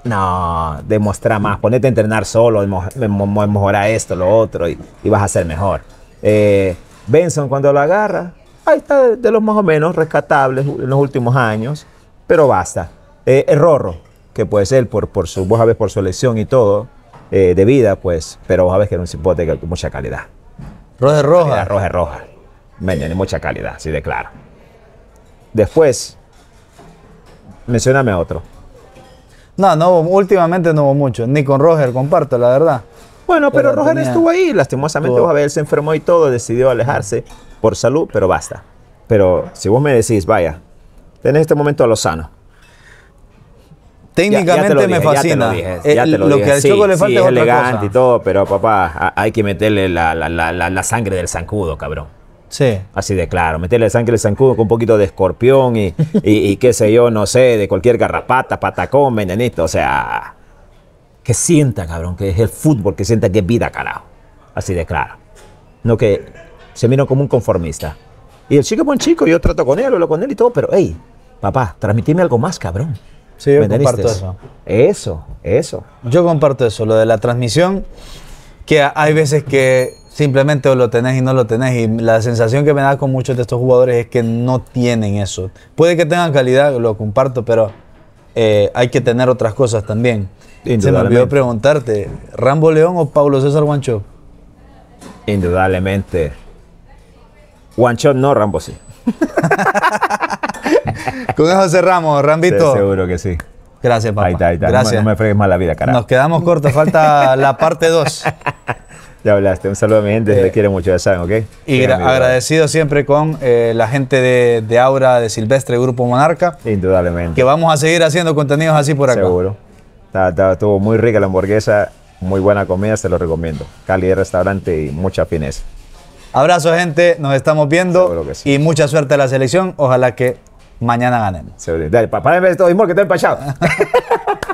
Speaker 2: No, demostrar más, ponete a entrenar solo, mejorar esto, lo otro, y, vas a ser mejor. Eh, Benson, cuando lo agarra, ahí está de, los más o menos rescatables en los últimos años, pero basta. Eh, que puede ser por, su, vos sabés, por su elección y todo, eh, de vida, pues, pero sabes que era un cipote que mucha calidad. Roja roja. Calidad, roja roja. ni mucha calidad, así de claro. Después, mencioname otro. No,
Speaker 1: no últimamente no hubo mucho. Ni con Roger comparto, la verdad. Bueno, pero, Roger estuvo
Speaker 2: ahí. Lastimosamente, vos a él se enfermó y todo, decidió alejarse por salud, pero basta. Pero si vos me decís, vaya, tenés este momento a Lozano. Técnicamente me fascina. lo, que al Choco le falta es, elegante y todo, pero papá, hay que meterle la, sangre del zancudo, cabrón. Sí. Así de claro, meterle sangre del zancudo con un poquito de escorpión y, qué sé yo, no sé, de cualquier garrapata, patacón, venenito, o sea, que sienta, cabrón, que es el fútbol, que sienta que es vida, carajo. Así de claro. No que se vino como un conformista. Y el chico es buen chico, yo trato con él, hablo con él y todo, pero hey, papá, transmitirme algo más, cabrón. Sí, yo comparto eso. Eso, eso.
Speaker 1: Yo comparto eso, lo de la transmisión, que hay veces que simplemente lo tenés y no lo tenés. Y la sensación que me da con muchos de estos jugadores es que no tienen eso. Puede que tengan calidad, lo comparto, pero eh, hay que tener otras cosas también. Se me olvidó preguntarte,
Speaker 2: ¿Rambo León o Pablo César Guancho? Indudablemente. Guancho no, Rambo sí. Con eso cerramos, Rambito. seguro que sí. Gracias, papá. Ahí está, ahí está. Gracias. No, me fregues más la vida, carajo.
Speaker 1: Nos quedamos cortos, falta
Speaker 2: la parte 2. Ya hablaste. Un saludo a mi gente, Se eh, les quiero mucho, ya saben, ¿ok? Y
Speaker 1: agradecido siempre con eh, la gente de, Aura, de Silvestre, Grupo Monarca. Indudablemente.
Speaker 2: Que vamos a seguir haciendo contenidos así por acá. Seguro. estuvo muy rica la hamburguesa, muy buena comida, se lo recomiendo. Cali de restaurante y mucha fines. Abrazo, gente.
Speaker 1: Nos estamos viendo. Y mucha suerte a la selección. Ojalá que mañana ganemos. Dale, para mí es todo mismo que he empachado.